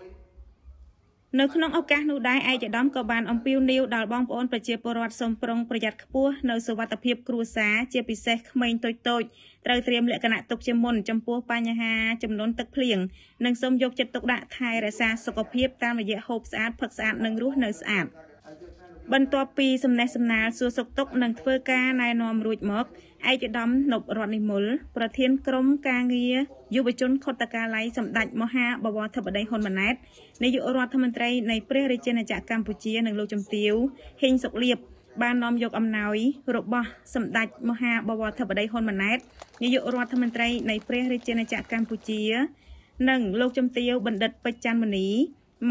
នៅក្នុងឱកាសនោះដែរឯកឧត្តមក៏បានអំពាវនាវដល់បងប្អូនប្រជាពលរដ្ឋសូមប្រុងប្រយ័ត្នខ្ពស់នៅសុវត្ថិភាពគ្រួសារជាពិសេសក្មេងតូចៗត្រូវត្រៀមលក្ខណៈទុកជាមុនចំពោះបញ្ហាចំនួនទឹកភ្លៀងនិងសូមយកចិត្តទុកដាក់ថែរក្សាសុខភាព តាមរយៈហូបស្អាតផឹកស្អាតនិងរស់នៅស្អាតបន្ទាប់ពីសំណេះសំណាលសួរសុខទុក្ខនិងធ្វើការណែនាំរួចមកឯកឧត្តមនបរតនិមលប្រធានក្រុមការងារយុវជនខុទ្ទកាល័យសម្ដេចមហាបវរធិបតីហ៊ុនម៉ាណែតនាយករដ្ឋមន្ត្រីនៃព្រះរាជាណាចក្រកម្ពុជានិងលោកជំទាវហេងសុកលៀបបាននាំយកអំណោយ របស់សម្ដេចមហាបវរធិបតីហ៊ុនម៉ាណែតនាយករដ្ឋមន្ត្រីនៃព្រះរាជាណាចក្រកម្ពុជា និងលោកជំទាវបណ្ឌិតពេជ្រច័ន្ទមនី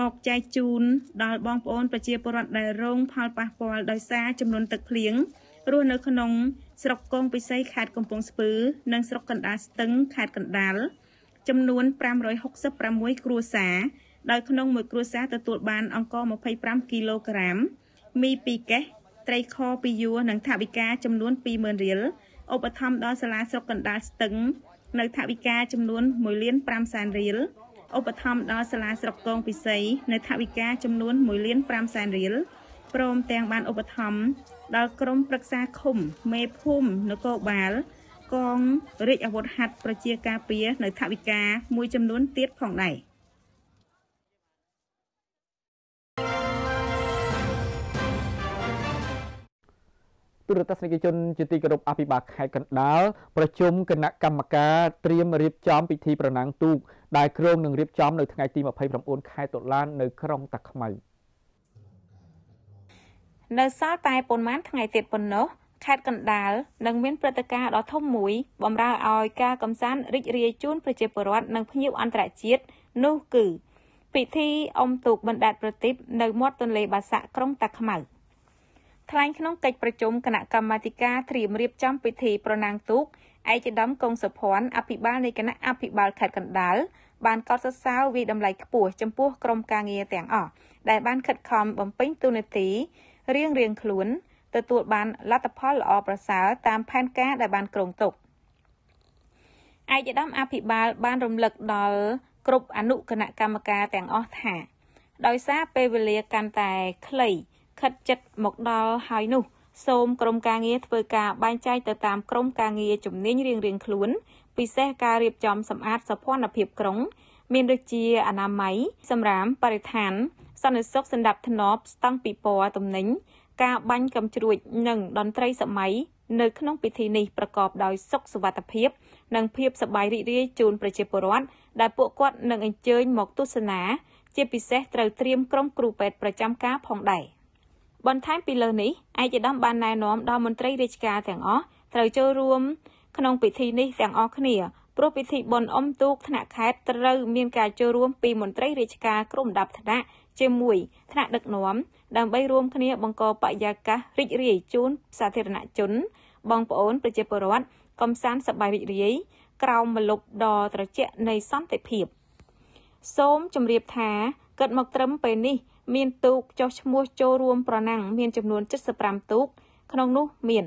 មកចែកជូន ដល់បងប្អូនប្រជាពលរដ្ឋដែលរង ផលប៉ះពាល់ដោយសារចំនួនទឹកភ្លៀងរស់នៅក្នុងស្រុកកង ពិសីខេត្តកំពង់ស្ពឺនិងស្រុកកណ្ដាលស្ទឹងខេត្តកណ្ដាលចំនួន566គ្រួសារដោយក្នុងមួយគ្រួសារទទួលបានអង្ករ25គីឡូក្រាម មី2កេះត្រីខពីយួរនិងថវិកាចំនួន20000រៀលឧបត្ថម្ភដល់សាលាស្រុកកណ្ដាលស្ទឹង នៅថវិកាចំនួន1លាន5សែនរៀលឧបត្ថម្ភដល់សាលាស្រុកកងពិសី នៅ ថវិកាចំនួន1លាន5សែនរៀលព្រមទាំង បានឧបត្ថម្ភដល់ក្រមប្រឹក្សាឃុំមេភូមិនគរបាល កងរាជអាវុធហត្ថប្រជាការពារនៅថវិកាមួយចំនួនទៀតផងដែរ។ទូរទស្សនិកជនជាទីគោរពអភិបាលខេត្តកណ្ដាលប្រជុំគណៈកម្មការត្រៀមរៀបចំពិធីប្រណាំងទូកដែលក្រុងនឹងរៀបចំនៅថ្ងៃទី29ខែតុលានៅក្រុងតាខ្មៅនៅសល់តែប៉ុន្មានថ្ងៃទៀតប៉ុណ្ណោះខេត្តកណ្ដាលនឹងមានព្រឹត្តិការណ៍ដ៏ធំមួយបំរើឲ្យការកំសាន្តរីករាយជូនប្រជាពលរដ្ឋនិងភ្ញៀវអន្តរជាតិនោះគឺ ពិធីអុំទូកបណ្ដែតប្រទីបនៅមាត់ទន្លេបាសាក់ក្រុងតាខ្មៅ។ថ្លែងក្នុងកិច្ចប្រជុំគណៈកម្មាធិការត្រៀមរៀបចំពិធីប្រណាំងទូកឯកឧត្តមកុងសុភ័ណ្ឌអភិបាលនៃគណៈអភិបាលខេត្តកណ្ដាលបានកោតសរសើរវិតម្លៃខ្ពស់ចំពោះក្រុមការងារទាំងអស់ដែលបានខិតខំបំពេញទូនាទីរៀងរៀងខ្លួនទទួលបានលទ្ធផលល្អប្រសើរតាមផែនការដែលបានគ្រោងទុកឯកឧត្តមអភិបាល បានរំលឹកដល់គ្រប់អនុគណៈកម្មការទាំងអស់ថា ដោយសារពេលវេលាកាន់តែខ្លីខិតជិតមកដល់ហើយនោះ សូមក្រុមការងារធ្វើការបែងចែកទៅតាមក្រុមការងារជំនាញរៀងៗខ្លួនពិសេសការរៀបចំសម្អាតសោភ័ណភាពក្រុង មានដូចជាអនាម័យសម្រាមបរិស្ថានសន្តិសុខសម្ដាប់ធ្នាប់ស្តង់ពិព័រណ៍ទំនិញការបាញ់កំជ្រួចនិងតន្ត្រីសម័យនៅក្នុងពិធីនេះប្រកបដោយសុខសวัสดิភាពនិងភាពសប្បាយរីករាយជូនប្រជាពលរដ្ឋដែលពួកគាត់នឹងអញ្ជើញមកទស្សនាជាពិសេសត្រូវត្រៀមក្រុមគ្រូពេទ្យប្រចាំការផងដែរ។បន្ថែមពីលើនេះឯកឧត្តមបានណែនាំដល់មន្ត្រីរាជការទាំងអស់ត្រូវចូលរួមក្នុងពិធីនេះទាំងអស់គ្នាព្រោះពិធីបុណ្យអុំទូកថ្នាក់ខេត្តត្រូវមានការចូលរួមពីមន្ត្រីរាជការក្រុមដាប់ថ្នាក់ជាមួយថ្នាក់ដឹកនាំដើម្បីរួមគ្នាបង្កបរិយាកាសរីករាយជូនសាធារណជន បងប្អូនប្រជាពលរដ្ឋកំសាន្តសប្បាយរីករាយក្រោមម្លប់ដ៏ត្រជាក់នៃសន្តិភាព សូមជម្រាបថាគិតមកត្រឹមពេលនេះមានទូកចុះឈ្មោះចូលរួម ប្រណាំងមានចំនួន75ទូកក្នុងនោះមាន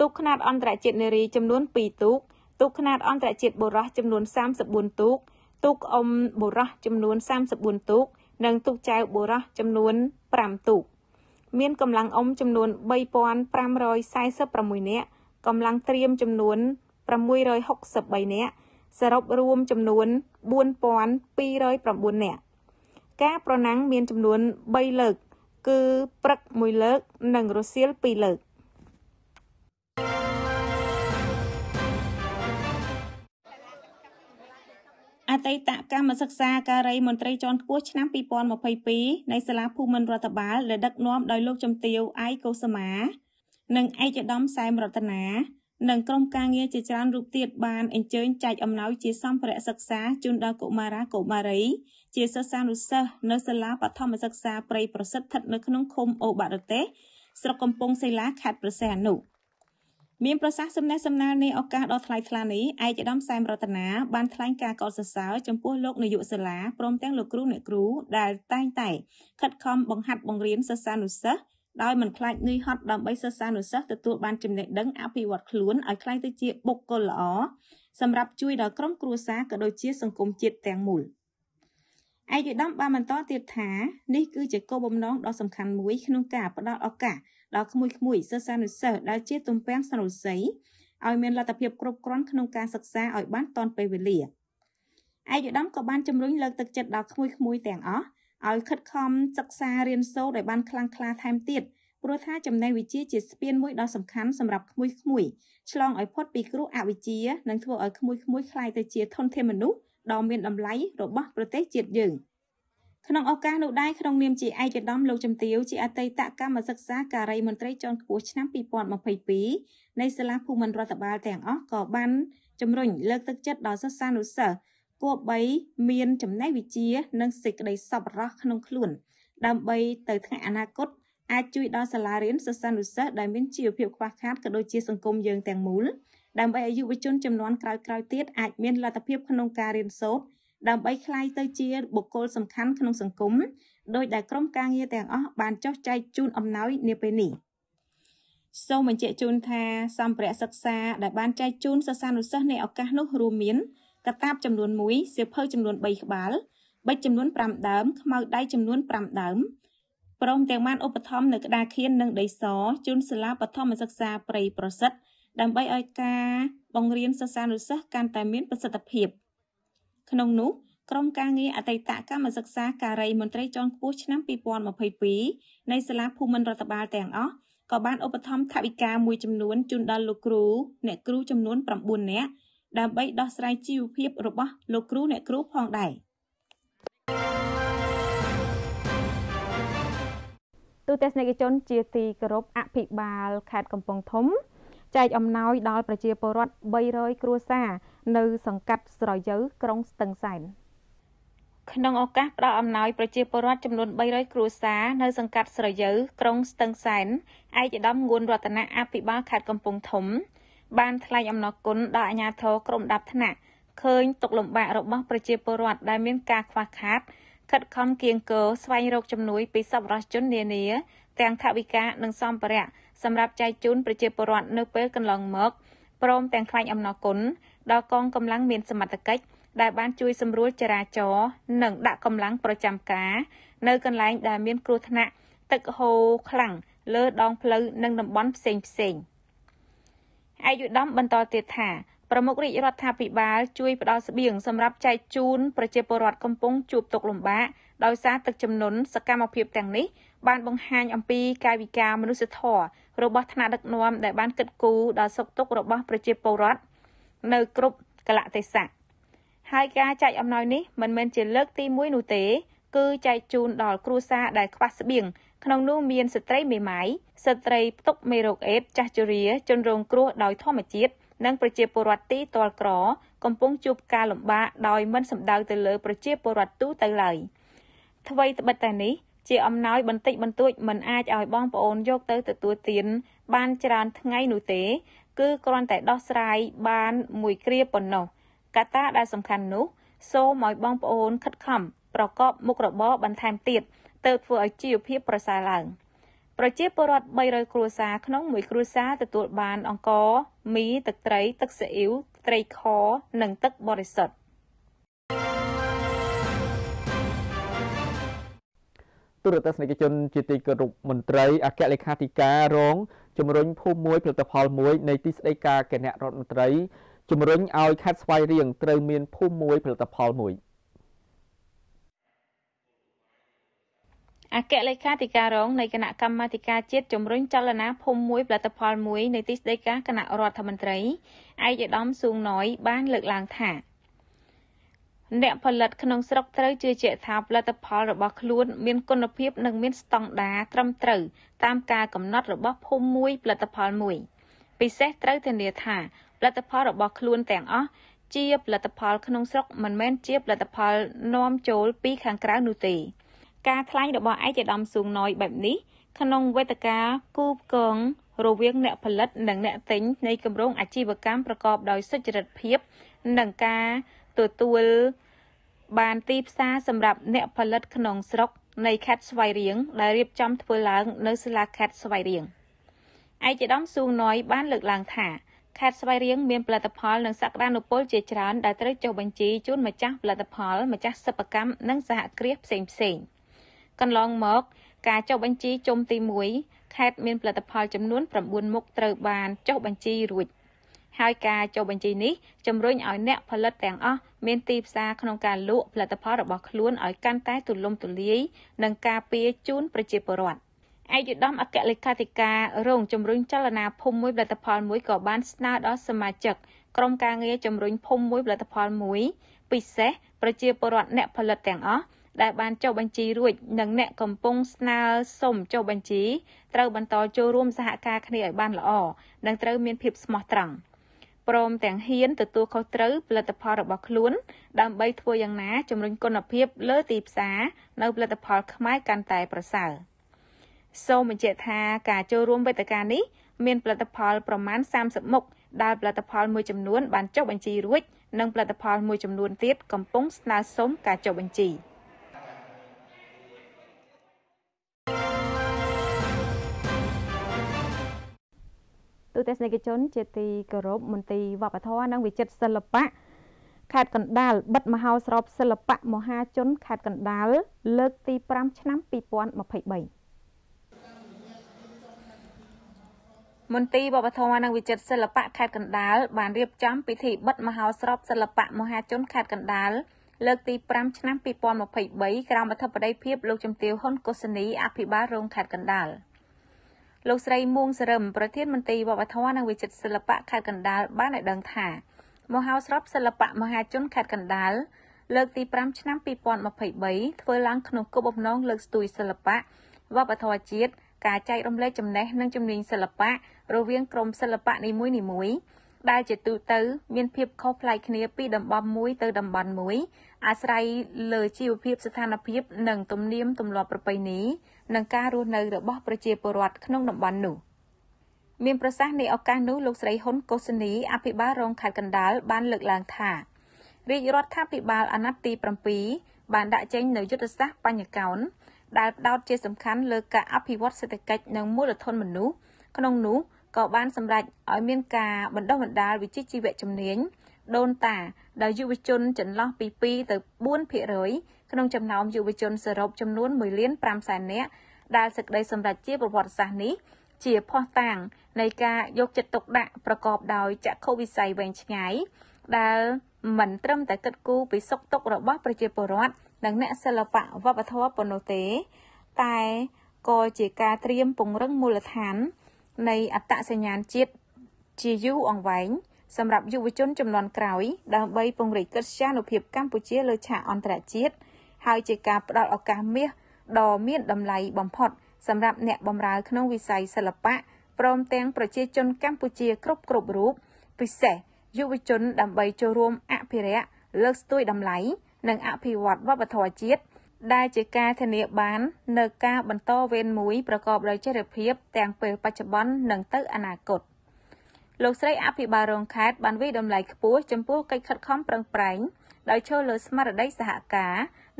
ទូកខ្នាតអន្តរជាតិនារីចំនួន2ទូកទូកខ្នាតអន្តរជាតិបុរស ចំនួន34ទូកទូកអ៊ំបុរសចំនួន34ទូកនិងទូកចៅបុរសចំនួន5ទូក មានកម្លាំងអ៊ំចំនួន3546នាក់កម្លាំងត្រៀមចំនួន663នាក់សរុបរួមចំនួន4209នាក់ការប្រណាំងមានចំនួន3លើក គឺព្រឹក1លើក និងរសៀល2លើកអតីតកម្មសិក្សាការីមន្ត្រីជាន់ខ្ពស់ឆ្នាំ2022នៃសាលាភូមិន្ទរដ្ឋបាលដែលដឹកនាំដោយលោកជំទាវឯកកុសមានិងឯកឧត្តមសែមរតនានិងក្រុមការងារជាច្រើនរូបទៀតបានអញ្ជើញចែកអំណោយជាសម្ភារៈសិក្សាជូនដល់កុមារាកុមារីជាសិស្សានុសិស្សនៅសាលាបឋមសិក្សាព្រៃប្រសិទ្ធស្ថិតនៅក្នុងឃុំអូបារទេសស្រុកកំពង់សីឡាខេត្តប្រសេះអនុមានប្រសាសន៍សំណេះសំណាលនៃឱកាសដ៏ថ្លៃថ្លានេះឯកឧត្តមសែមរតនាបានថ្លែងការកោតសរសើរចំពោះលោកនាយកសាលាព្រមទាំងលោកគ្រូអ្នកគ្រូដែលតែងតែខិតខំបង្ហាត់បង្រៀនសិស្សានុសិស្សដោយមិនខ្លាចនឿយហត់ដើម្បីសិស្សានុសិស្សទទួលបានចំណេះដឹងអភិវឌ្ឍខ្លួនឲ្យក្លាយទៅជាបុគ្គលល្អសម្រាប់ជួយដល់ក្រុមគ្រួសារក៏ដូចជាសង្គមជាតិទាំងមូល។ឯកឧត្តមបានបន្តទៀតថានេះគឺជាគោលបំណងដ៏សំខាន់មួយក្នុងការផ្តល់ឱកាសដល់ក្មួយៗសិស្សានុសិស្សដែលជា ទំពាំងសរុស័យឲ្យមានលទ្ធភាពគ្រប់គ្រាន់ក្នុងការសិក្សាឲ្យបានទាន់ពេលវេលាឯកឧត្តមក៏បានជំរុញលើកទឹកចិត្តដល់ក្មួយៗទាំងអស់ឲ្យខិតខំសិក្សារៀនសូត្រឲ្យបានខ្លាំងក្លាថែមទៀតព្រោះថាចំណេះវិជ្ជាជាស្ពានមួយដ៏សំខាន់សម្រាប់ក្មួយៗឆ្លងឲ្យផុតពីគ្រោះអវិជ្ជានិងធ្វើឲ្យក្មួយៗក្លាយទៅជា ធនធានមនុស្សដ៏មានតម្លៃរបស់ប្រទេសជាតិយើង ក្នុងឱកាសនោះដែរក្នុងនាមជាឯកឧត្តម លោកជំទាវជាអតីតកម្មសិក្សាការីមន្ត្រីជាន់ខ្ពស់ឆ្នាំ2022នៃសាលាភូមិន្ទរដ្ឋបាលទាំងអស់ក៏បានជំរុញលើកទឹកចិត្តដល់សិស្សានុសិស្សគួរបី មានចំណេះវិជ្ជា និងសេចក្តីសប្បុរសក្នុងខ្លួន ដើម្បីទៅថ្ងៃអនាគតអាចជួយដល់សាលារៀនសិស្សានុសិស្សដែលមានជីវភាពខ្វះខាតក៏ដូចជា សង្គមយើងទាំងមូលដើម្បីឲ្យយុវជនចំនួនក្រោយៗទៀតអាចមានលទ្ធភាពក្នុងការរៀនសូត្រដើម្បីក្លាយទៅជាបុគ្គលសំខាន់ក្នុងសង្គមដោយដែលក្រុមការងារទាំងអស់បានចុះចែកជូនអំណោយនាពេលនេះសូមបញ្ជាក់ជូនថាសម្ភារៈសិក្សាដែលបានចែកជូនសិស្សានុសិស្សនៃឱកាសនោះរួមមានកតាបចំនួន1សៀវភៅចំនួន3ក្បាលបិចចំនួន5ដើមខ្មៅដៃចំនួន5ដើមព្រមទាំងបានឧបត្ថម្ភនៅក្តារខៀននិងដីសជូនសាលាបឋមសិក្សាប្រៃប្រសិទ្ធដើម្បីឲ្យការបង្រៀនសិស្សានុសិស្សកាន់តែមានប្រសិទ្ធភាពក្នុងនោះក្រមការងារអតីតកម្មសិក្សាការីមន្ត្រីជាន់ខ្ពស់ឆ្នាំ2022នៃសាលាភូមិន្ទរដ្ឋបាលទាំងអស់ក៏បានឧបត្ថម្ភថវិកាមួយចំនួនជូនដល់លោកគ្រូ អ្នកគ្រូចំនួន9នាក់ដើម្បីដោះស្រាយជីវភាពរបស់លោកគ្រូអ្នកគ្រូផងដែរទូទេសនិកជនជាទីគោរពអភិបាលខេត្តកំពង់ធំចែកអំណោយដល់ប្រជាពលរដ្ឋ300គ្រួសារនៅសង្កាត់ស្រយូវក្រុងស្ទឹងសែនក្នុងឱកាសផ្ដល់អំណោយប្រជាពលរដ្ឋចំនួន300គ្រួសារនៅ សង្កាត់ស្រយូវក្រុងស្ទឹងសែនឯកឧត្តមងួនរតនាអភិបាលខេត្តកំពង់ធំ បាន ថ្លែងអំណរគុណដល់អាជ្ញាធរក្រុមដាប់ថ្នាក់ឃើញទុកលំបាករបស់ប្រជាពលរដ្ឋដែលមានការខ្វះខាតខិតខំគៀងគរស្វែងរកជំនួយ ពីសប្បុរសជននានាទាំងថវិកានិងសម្ភារៈសម្រាប់ចែកជូនប្រជាពលរដ្ឋនៅពេលកន្លងមកព្រមទាំងថ្លែងអំណរគុណដល់កងកម្លាំងមានសមត្ថកិច្ចដែលបានជួយ សម្រួលចរាចរណ៍និងដាក់កម្លាំងប្រចាំការ នៅកន្លែងដែលមានគ្រោះថ្នាក់ទឹកហូរខ្លាំងលើដងផ្លូវនិងតំបន់ផ្សេងផ្សេងឯកឧត្តមបន្តទៀតថាប្រមុខរាជរដ្ឋាភិបាលជួយផ្ដល់ស្បៀងសម្រាប់ចែកជូនប្រជាពលរដ្ឋកំពុងជួប ទុក្ខលំបាកដោយសារទឹកជំនន់សកម្មភាពទាំងនេះបានបង្ហាញអំពីកាយវិការមនុស្សធម៌របស់ថ្នាក់ដឹកនាំដែល បានគិតគូរដល់សុខទុក្ខរបស់ ប្រជាពលរដ្ឋនៅគ្រប់កលៈទេសៈហើយការចែកអំណោយនេះមិនមែនជាលើកទី1នោះទេ គឺចែកជូនដល់គ្រួសារដែលខ្វះស្បៀងក្នុង នោះមានស្ត្រីមេម៉ាយស្ត្រីផ្ទុកមេរោគអេដចាស់ជរា ជនរងគ្រោះដោយធម្មជាតិនិងប្រជាពលរដ្ឋទីទាល់ក្រកំពុងជួប ការលំបាកដោយមិន សម្ដៅទៅលើប្រជាពលរដ្ឋទូទៅឡើយថ្មីត្បិតតែនេះជាអំណោយបន្តិចបន្តួចមិនអាចឲ្យ បងប្អូនយកទៅទទួលទានបាន ច្រើន ថ្ងៃនោះទេគឺគ្រាន់តែដោះស្រាយបាន មួយគ្រាប៉ុណ្ណោះកត្តាដែលសំខាន់នោះ សូមឲ្យបងប្អូន ខិតខំប្រកបមុខរបរបន្ថែមទៀតទៅធ្វើឲ្យជីវភាព ប្រសើរឡើងប្រជាពលរដ្ឋ300គ្រួសារក្នុង មួយគ្រួសារទទួលបាន អង្ករមីទឹកត្រីទឹកស៊ីអ៊ីវត្រីខនិងទឹកបរិសុទ្ធ។ទូរទស្សនិកជនជាទីគោរពមន្ត្រីអគ្គលេខាធិការរងជំរុញភូមិមួយផលិតផលមួយ នៃទីស្តីការគណៈរដ្ឋមន្ត្រីជំរុញឲ្យខេត្តស្វាយរៀងត្រូវមានភូមិមួយផលិតផលមួយអគ្គលេខាធិការរងនៃគណៈកម្មាធិការជាតិជំរុញចលនាភូមិមួយផលិតផលមួយនៃទីស្តីការគណៈរដ្ឋមន្ត្រីឯកឧត្តមស៊ូងណ້ອຍបានលើកឡើងថាអ្នកផលិតក្នុងស្រុកត្រូវជឿជាក់ថាផលិតផលរបស់ខ្លួនមានគុណភាពនិងមានស្តង់ដារត្រឹមត្រូវតាមការកំណត់របស់ភូមិមួយផលិតផលមួយ ពិសេសត្រូវធានាថាផលិតផលរបស់ខ្លួនទាំងអស់ជាផលិតផលក្នុងស្រុក មិនមែនជាផលិតផលនាំចូលពីខាងក្រៅនោះទេការថ្លែងរបស់ឯកឧត្តមស៊ូងណយបែបនេះក្នុងវេទិកាគូបកងរវាងអ្នកផលិតនិងអ្នកទិញនៃគម្រោងអាជីវកម្មប្រកបដោយសុចរិតភាពនិងការទទួលបានទីផ្សារសម្រាប់អ្នកផលិត ក្នុងស្រុកនៃខេត្តស្វាយរៀងដែលរៀបចំធ្វើឡើង នៅសាលាខេត្តស្វាយរៀងឯកឧត្តមស៊ូណុយបានលើកឡើងថាខេត្តស្វាយរៀងមានផលិតផលនិងសក្តានុពល ជាច្រើន ដែលត្រូវចុះបញ្ជីជូនម្ចាស់ផលិតផលម្ចាស់សិប្បកម្ម និងសហគ្រាសផ្សេងផ្សេងកន្លងមកការចុះបញ្ជីជុំទី1ខេត្តមានផលិតផលចំនួន9មុខត្រូវបានចុះបញ្ជីរួច។ហើយការចុះបញ្ជីនេះជំរុញឲ្យអ្នកផលិតទាំងអស់មានទីផ្សារក្នុងការលក់ផលិតផលរបស់ខ្លួនឲ្យកាន់តែទូលំទូលាយនិងការពារជូនប្រជាពលរដ្ឋឯកឧត្តមអគ្គលេខាធិការរងជំរុញចលនាភូមិមួយផលិតផលមួយក៏បានស្នើដល់សមាជិក ក្រុមការងារជំរុញភូមិមួយផលិតផលមួយពិសេសប្រជាពលរដ្ឋអ្នកផលិតទាំងអស់ដែលបានចុះបញ្ជីរួច និងអ្នកកំពុងស្នើសុំចុះបញ្ជី ត្រូវបន្តចូលរួមសហការគ្នាឲ្យបានល្អនិងត្រូវមានភាពស្មោះត្រង់។ព្រមទាំងហ៊ានទទួលខុសត្រូវផលិតផលរបស់ខ្លួន ដើម្បីធ្វើយ៉ាងណាជំរុញគុណភាពលើទីផ្សារនៅផលិតផល ខ្មែរកាន់តែប្រសើរសូមបញ្ជាក់ថាការចូលរួមវេទិកានេះមានផលិតផលប្រមាណ30មុខដែលផលិតផលមួយចំនួនបានចុះបញ្ជីរួចនិងផលិតផលមួយចំនួនទៀតកំពុងស្នើសុំការចុះបញ្ជី។ទូទស្សនិកជនជាទីគោរពមន្ទីរវប្បធម៌និងវិចិត្រសិល្បៈខេត្តកណ្ដាលបិទមហោស្រពសិល្បៈមហាជនខេត្តកណ្ដាលលើកទី5ឆ្នាំ2023មន្ទីរវប្បធម៌និងវិចិត្រសិល្បៈខេត្តកណ្ដាលបានរៀបចំ ពិធីបិទមហោស្រពសិល្បៈមហាជនខេត្តកណ្ដាលលើកទី5ឆ្នាំ2023ក្រោមអធិបតីភាពលោកជំទាវហ៊ុនកុសនីអភិបាលរងខេត្តកណ្ដាល។លោកស្រីមួងសរឹមប្រធានមន្ត្រីវប្បធម៌និងវិចិត្រសិល្បៈខេត្តកណ្ដាលបានឲ្យដឹងថាមហោស្រពសិល្បៈមហាជនខេត្តកណ្ដាលលើកទី5ឆ្នាំ2023ធ្វើឡើងក្នុងគោលបំណងលើកស្ទួយសិល្បៈវប្បធម៌ជាតិការចែករំលែកចំណេះនិងជំនាញសិល្បៈរវាងក្រុមសិល្បៈនីមួយៗដែលជាទូទៅមានភាពខុសប្លែកគ្នាពីតំបន់មួយទៅតំបន់មួយអាស្រ័យលើជីវភាពស្ថានភាពនិង ទំនៀមទម្លាប់ប្រពៃណីនិងការរស់នៅរបស់ប្រជាពលរដ្ឋក្នុងតំបន់នោះមានប្រសាសន៍នៃឱកាសនោះលោកស្រីហ៊ុនកុសនីអភិបាលរងខេត្តកណ្ដាលបានលើកឡើងថារាជរដ្ឋាភិបាលអាណត្តិទី7បានដាក់ចេញនូវយុទ្ធសាស្ត្របញ្ញកោណដែលផ្ដោតជាសំខាន់លើការអភិវឌ្ឍសេដ្ឋកិច្ចនិងមូលធនមនុស្សក្នុងនោះក៏បានសម្រេចឲ្យមានការបណ្ដុះបណ្ដាលវិជ្ជាជីវៈជំនាញដូនតាដល់យុវជនចន្លោះពី2ទៅ4%ភាគរយក្នុងចំណោមយុវជនសរុបចំនួន1លាន5សែននាក់ដែលសេចក្តីសម្រេចជាប្រវត្តិសាស្ត្រនេះជាផុសតាងនៃការយកចិត្តទុកដាក់ប្រកបដោយចក្ខុវិស័យវែងឆ្ងាយដែលមិនត្រឹមតែគិតគូរពីសុខទុក្ខរបស់ ប្រជាពលរដ្ឋនិងអ្នកសិល្បៈវប្បធម៌ប៉ុណ្ណោះទេតែក៏ជាការត្រៀមពង្រឹងមូលដ្ឋាននៃអត្តសញ្ញាណជាតិជាយូរអង្វែងសម្រាប់យុវជន ចំនួនក្រោយ ដើម្បីពង្រីកកិត្យានុភាពកម្ពុជាលើឆាកអន្តរជាតិហើយជាការផ្ដល់ឱកាសមាសដ៏មានតម្លៃបំផុត សម្រាប់អ្នកបម្រើក្នុងវិស័យសិល្បៈព្រមទាំងប្រជាជនកម្ពុជា គ្រប់គ្រប់រូបពិសេសយុវជន ដើម្បីចូលរួមអភិរក្សលើកស្ទួយតម្លៃនិងអភិវឌ្ឍវប្បធម៌ជាតិដែលជាការធានាបាននៅការបន្តវេនមួយប្រកបដោយចីរភាព ទាំងពេលបច្ចុប្បន្ននិងទៅអនាគតលោកស្រីអភិបាលរងខេត្តបានវិយតម្លៃខ្ពស់ចំពោះកិច្ចខិតខំប្រឹងប្រែងដោយឈរលើស្មារតីសហការ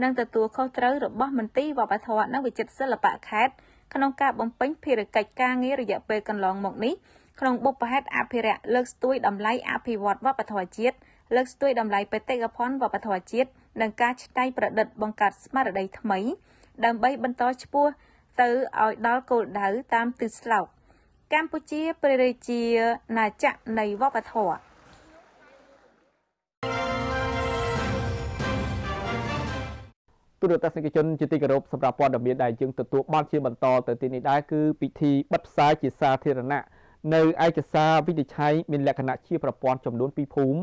និងទទួលខុសត្រូវរបស់មន្ទីរវប្បធម៌និងវិចិត្រសិល្បៈខេត្តក្នុងការបំពេញភារកិច្ចការងាររយៈពេលកន្លងមកនេះក្នុងបុព្វហេតុអភិរក្សលើកស្ទួយតម្លៃអភិវឌ្ឍវប្បធម៌ជាតិលើកស្ទួយតម្លៃបេតិកភណ្ឌវប្បធម៌ជាតិនិងការឆ្នៃប្រឌិតបង្កើតស្មារតីថ្មី ដើម្បីបន្តឈ្មោះទៅឲ្យដល់គោលដៅតាមទិសស្លោកកម្ពុជាព្រះរាជាណាចក្រនៃវប្បធម៌ទូរទស្សនិកជនជាទីគោរពសម្រាប់ព័ត៌មានដែលយើងទទួលបានជាបន្តទៅទីនេះដែរគឺពិធីបិទផ្សាយជាសាធារណៈនៅឯកសារវិនិច្ឆ័យមានលក្ខណៈជាប្រព័ន្ធចំនួន2ភូមិ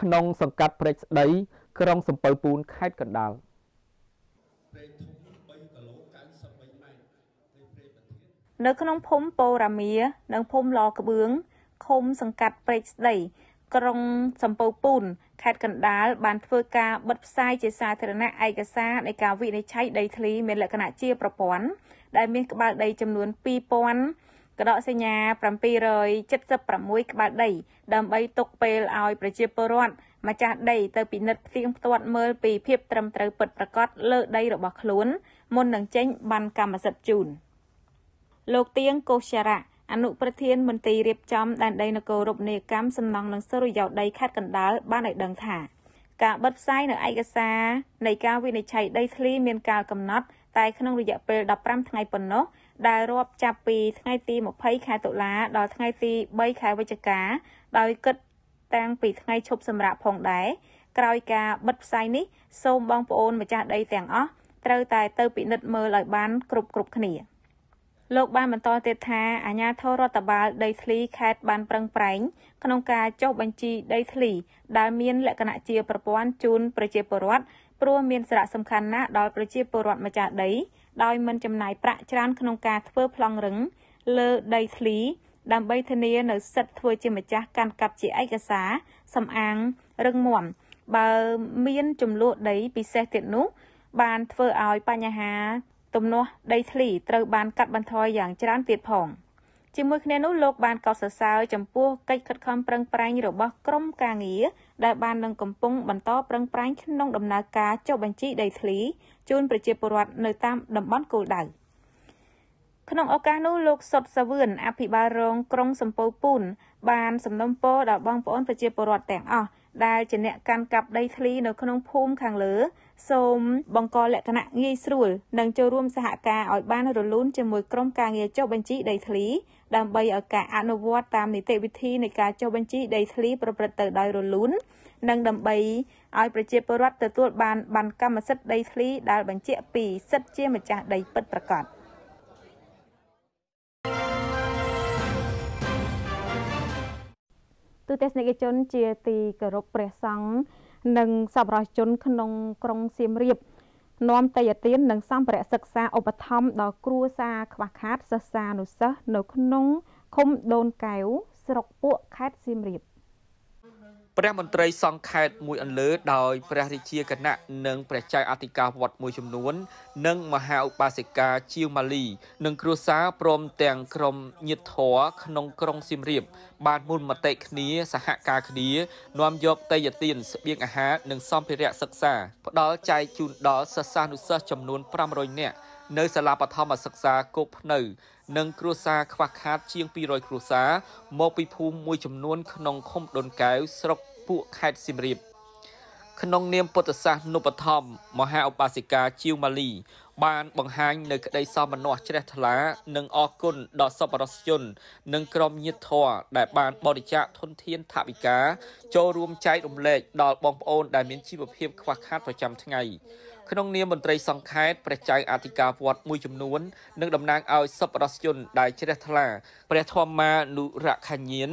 ក្នុងសង្កាត់ព្រែកស្ដី ក្រុងសំពៅពូនខេត្តកណ្ដាលនៅក្នុងភូមិពោរាមៀនិងភូមិឡក្បឿងឃុំសង្កាត់ព្រែកស្ដីក្រុងសំពៅពូនខេត្តកណ្ដាលបានធ្វើការបិទផ្សាយជាសាធារណៈឯកសារនៃការវិនិច្ឆ័យដីធ្លី មានលក្ខណៈជាប្រព័ន្ធដែលមានក្បាលដីចំនួន2000កដកសញ្ញា776ក្បាលដី ដើម្បីទុកពេលឲ្យប្រជាពលរដ្ឋម្ចាស់ដី ទៅពិនិត្យផ្ទៀងផ្ទាត់មើលពីភាពត្រឹមត្រូវពិតប្រាកដលើដីរបស់ខ្លួន មុននឹងចេញបានកម្មសិទ្ធិជូនលោកទៀងកោសរៈអនុប្រធានមន្ត្រីរៀបចំដែនដីនគររូបនីយកម្មសំណង់និងសុរិយោដីខេត្តកណ្ដាលបានឲ្យដឹងថាការបិទផ្សាយនៅឯកសារនៃការវិនិច្ឆ័យដីធ្លីមានកាលកំណត់តែក្នុងរយៈពេល15ថ្ងៃប៉ុណ្ណោះដែលរាប់ចាប់ពីថ្ងៃទី20ខែតុលា ដល់ថ្ងៃទី3ខែវិច្ឆិកាដោយគិតតាំងពីថ្ងៃឈប់សម្រាកផងដែរក្រោយការបិទផ្សាយនេះសូមបងប្អូនម្ចាស់ដីទាំងអស់ត្រូវតែ ទៅពិនិត្យមើលឲ្យបានគ្រប់គ្រប់គ្នា។លោកបានបន្តទៀតថាអាជ្ញាធររដ្ឋបាលដីធ្លីខេត្តបានប្រឹងប្រែងក្នុងការចុះបញ្ជីដីធ្លី ដែលមានលក្ខណៈជាប្រព័ន្ធជូនប្រជាពលរដ្ឋព្រោះមានសារៈសំខាន់ណាស់ដល់ប្រជាពលរដ្ឋម្ចាស់ដី ដោយមិនចំណាយប្រាក់ច្រើនក្នុងការធ្វើប្លង់រឹងលើដីធ្លីដើម្បីធានានៅសិទ្ធិធ្វើជាម្ចាស់កាន់កាប់ជាឯកសារសំអាងរឹងមាំបើមានចំនួនដីពិសេសទៀតនោះ បានធ្វើឲ្យបញ្ហាទំនាស់ដីធ្លីត្រូវបានកាត់បន្ថយយ៉ាងច្រើនទៀតផងជាមួយគ្នានោះលោកបានកោតសរសើរចំពោះកិច្ចខិតខំប្រឹងប្រែងរបស់ក្រមការងារដែលបាននឹងកំពុងបន្តប្រឹងប្រែងក្នុងដំណើរការចុះបញ្ជីដីធ្លី ជូន ប្រជាពលរដ្ឋនៅតាមតំបន់គោលដៅក្នុងឱកាសនោះលោកសុតសាវឿនអភិបាលរងក្រុងសំពៅពូនបានសំណូមពរដល់បងប្អូនប្រជាពលរដ្ឋទាំងអស់ដែលជាអ្នកកាន់កាប់ដីធ្លីនៅក្នុងភូមិខាងលើសូមបង្កលក្ខណៈងាយស្រួលនិងចូលរួមសហការឲ្យបានរលូនជាមួយក្រុមការងារចុះបញ្ជីដីធ្លី ដើម្បីឲ្យការអនុវត្ត តាមនីតិវិធីនៃការចុះបញ្ជីដីធ្លី ប្រព្រឹត្តទៅដោយរលូននិងដើម្បីឲ្យ ប្រជាពលរដ្ឋទទួលបានបានកម្មសិទ្ធិដីធ្លីដែលបញ្ជាក់ពីសិទ្ធិជាម្ចាស់ដីពិតប្រាកដ។ទូទស្សនិកជន ជាទីគោរពព្រះសង្ឃនិងសប្បុរសជនក្នុងក្រុងសៀមរាបនាំតេយទាននិងសម្ភារៈសិក្សាឧបត្ថម្ភដល់គ្រួសារខ្វះខាតសិស្សានុសិស្សនៅក្នុងឃុំដូនកែវស្រុកពួកខេត្តសៀមរាបព្រះមន្ត្រីសង្ខេតមួយអន្លើដោយព្រះរាជាគណៈនិងព្រះចៅអធិការវត្តមួយចំនួន និងមហាឧបាសិកាជាវម៉ាលី និងគ្រួសារព្រមទាំងក្រុមញាតិធរក្នុងក្រុងសៀមរាបបានមូលមតិគ្នាសហការគ្នានាំយកតេយ្យទានស្បៀងអាហារនិងសម្ភារៈសិក្សាផ្ដល់ចែកជូនដល់សិស្សានុសិស្សចំនួន500នាក់នៅសាលាបឋមសិក្សាគោកភ្នៅនិង គ្រួសារខ្វះខាត ជាង200គ្រួសារមកពីភូមិមួយចំនួនក្នុងឃុំដុនកែវស្រុកពួកខេត្តសៀមរាបក្នុងនាមពុទ្ធសាសនុបត្ថម្ភមហាឧបាសិកាជីវម៉ាលីបានបង្ហាញនៅក្តីសោមនស្សជ្រះថ្លានិងអរគុណដល់សប្បុរសជន និងក្រុមញាតិធម៌ដែលបានបរិច្ចាគធនធានថវិកាចូលរួមចែករំលែកដល់បងប្អូនដែលមានជីវភាពខ្វះខាតប្រចាំថ្ងៃ ក្នុងនាមមន្ត្រីសង្ខេតព្រះចៅអធិការវត្តមួយចំនួន និងតំណាងឲ្យសប្បុរសជនដែលជ្រះថ្លាព្រះធម្មានុរខញ្ញាន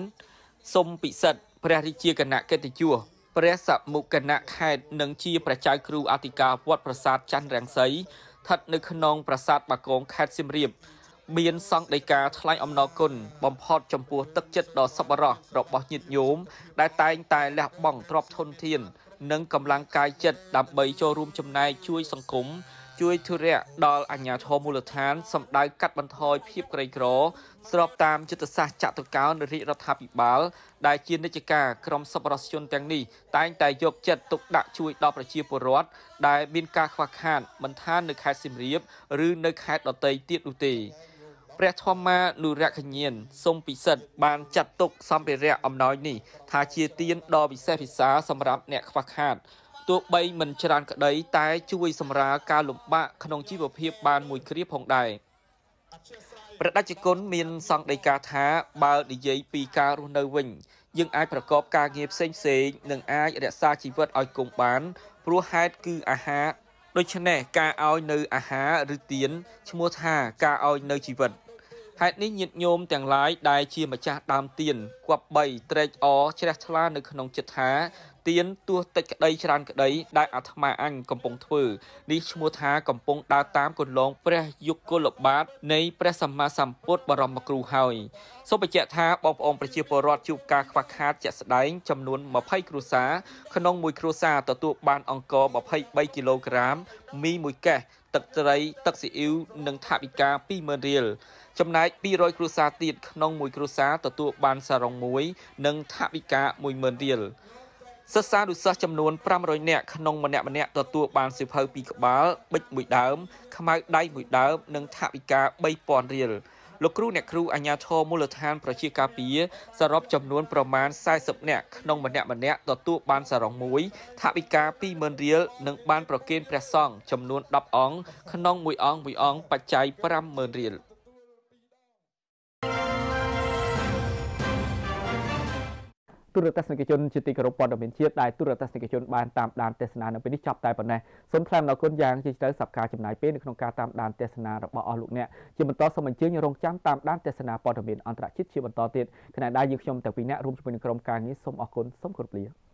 សុំពិសិដ្ឋព្រះរាជាគណៈកិត្តិយសព្រះសមុគណៈខេត្តនិងជាព្រះចៅគ្រូអធិការវត្តប្រាសាទច័ន្ទរាំងសីស្ថិតនៅក្នុងប្រាសាទបាគងខេត្តសៀមរាបមានសង្ឃដីកាថ្លែងអំណរគុណបំផុតចំពោះទឹកចិត្តដ៏សប្បុរសរបស់ញាតិញោមដែលតែងតែលះបង់ទ្រព្យធនធាន និងកម្លាំងកាយចិត្តដើម្បីចូលរួមចំណែកជួយសង្គមជួយធុរៈដល់អាជ្ញាធរមូលដ្ឋាន សម្ដៅកាត់បន្ថយភាពក្រីក្រស្របតាមយុទ្ធសាស្ត្រចតុកោណរាជរដ្ឋាភិបាលដែលជានិច្ចការក្រមសប្បុរសជនទាំងនេះតែងតែយកចិត្តទុកដាក់ជួយដល់ប្រជាពលរដ្ឋដែលមានការខ្វះខាតមិនថានៅខេត្តសៀមរាបឬនៅខេត្តដទៃទៀតនោះទេព្រះធម្មានុរគញ្ញានសូមពិសិដ្ឋបានចាត់ទុកសម្ភារៈអំណោយនេះ ថាជាទានដ៏ពិសេសពិសាសម្រាប់អ្នកខ្វះខាតទោះបីមិនច្រើនក្តី តែជួយសម្រាលការលំបាកក្នុងជីវភាព បានមួយគ្រាផងដែរប្រដាជគុណមាន សង្ឃដីកាថាបើនិយាយពីការរស់នៅវិញយើងអាចប្រកបការងារផ្សេងផ្សេងនិងអាចរក្សាជីវិតឲ្យគង់បាន ព្រោះហេតុគឺអាហារដូច្នេះការឲ្យនៅអាហារឬទៀនឈ្មោះថាការឲ្យនៅជីវិតហេតុនេះញាតិញោមទាំងឡាយដែលជាម្ចាស់ដើមទៀនគប្បីត្រេកអរជ្រះថ្លានៅក្នុងចិត្តថាទានទោះតិចក្តីច្រើនក្តីដែលអាត្មាអញកំពុងធ្វើនេះឈ្មោះថាកំពុងដើរតាមគន្លងព្រះយុគលបាទនៃព្រះសម្មាសម្ពុទ្ធបរមគ្រូហើយសូមបញ្ជាក់ថាបងប្អូនប្រជាពលរដ្ឋជួបការខ្វះខាតជាក់ស្ដែងចំនួន20គ្រួសារក្នុងមួយគ្រួសារទទួលបានអង្គរ23គីឡូក្រាម មីមួយកេស ទឹកត្រីទឹកស៊ីអ៊ីវនិងថវិកា20000រៀលចំណែក200គ្រួសារទៀតក្នុងមួយគ្រួសារទទួលបានសារ៉ុងមួយ និងថវិកា10000រៀលសិស្សានុសិស្សចំនួន500នាក់ក្នុងម្នាក់ម្នាក់ទទួលបានសិភៅ2ក្បាលប៊ិចមួយដើម ខ្មៅដៃមួយដើម និងថវិកា3000រៀលលោកគ្រូអ្នកគ្រូអាជ្ញាធរមូលដ្ឋានប្រជាការពារសរុបចំនួនប្រមាណ40នាក់ក្នុងម្នាក់ម្នាក់ទទួលបានសរងមួយថវិកា20000រៀលនិងបានប្រគេនព្រះសង្ឃចំនួន10អង្គក្នុងមួយអង្គមួយអង្គបច្ច័យ50000រៀល។ទូរទស្សនិកជនជាទីគោរពព័ត៌មានជាតិដែលទូរទស្សនិកជនបានតាមដានទេសនានៅពេលនេះចប់តែប៉ុណ្ណេះសូមថ្លែងអំណរគុណយ៉ាងជ្រាលជ្រៅសម្រាប់ការចំណាយពេលនៅក្នុងការតាមដានទេសនារបស់អស់លោកអ្នកជាបន្តសូមអញ្ជើញរងចាំតាមដានទេសនាព័ត៌មានអន្តរជាតិជាបន្តទៀតគណៈដែរយើងខ្ញុំតាពីអ្នករួមជាមួយនឹងក្រុមការងារសូមអរគុណសូមគោរពលា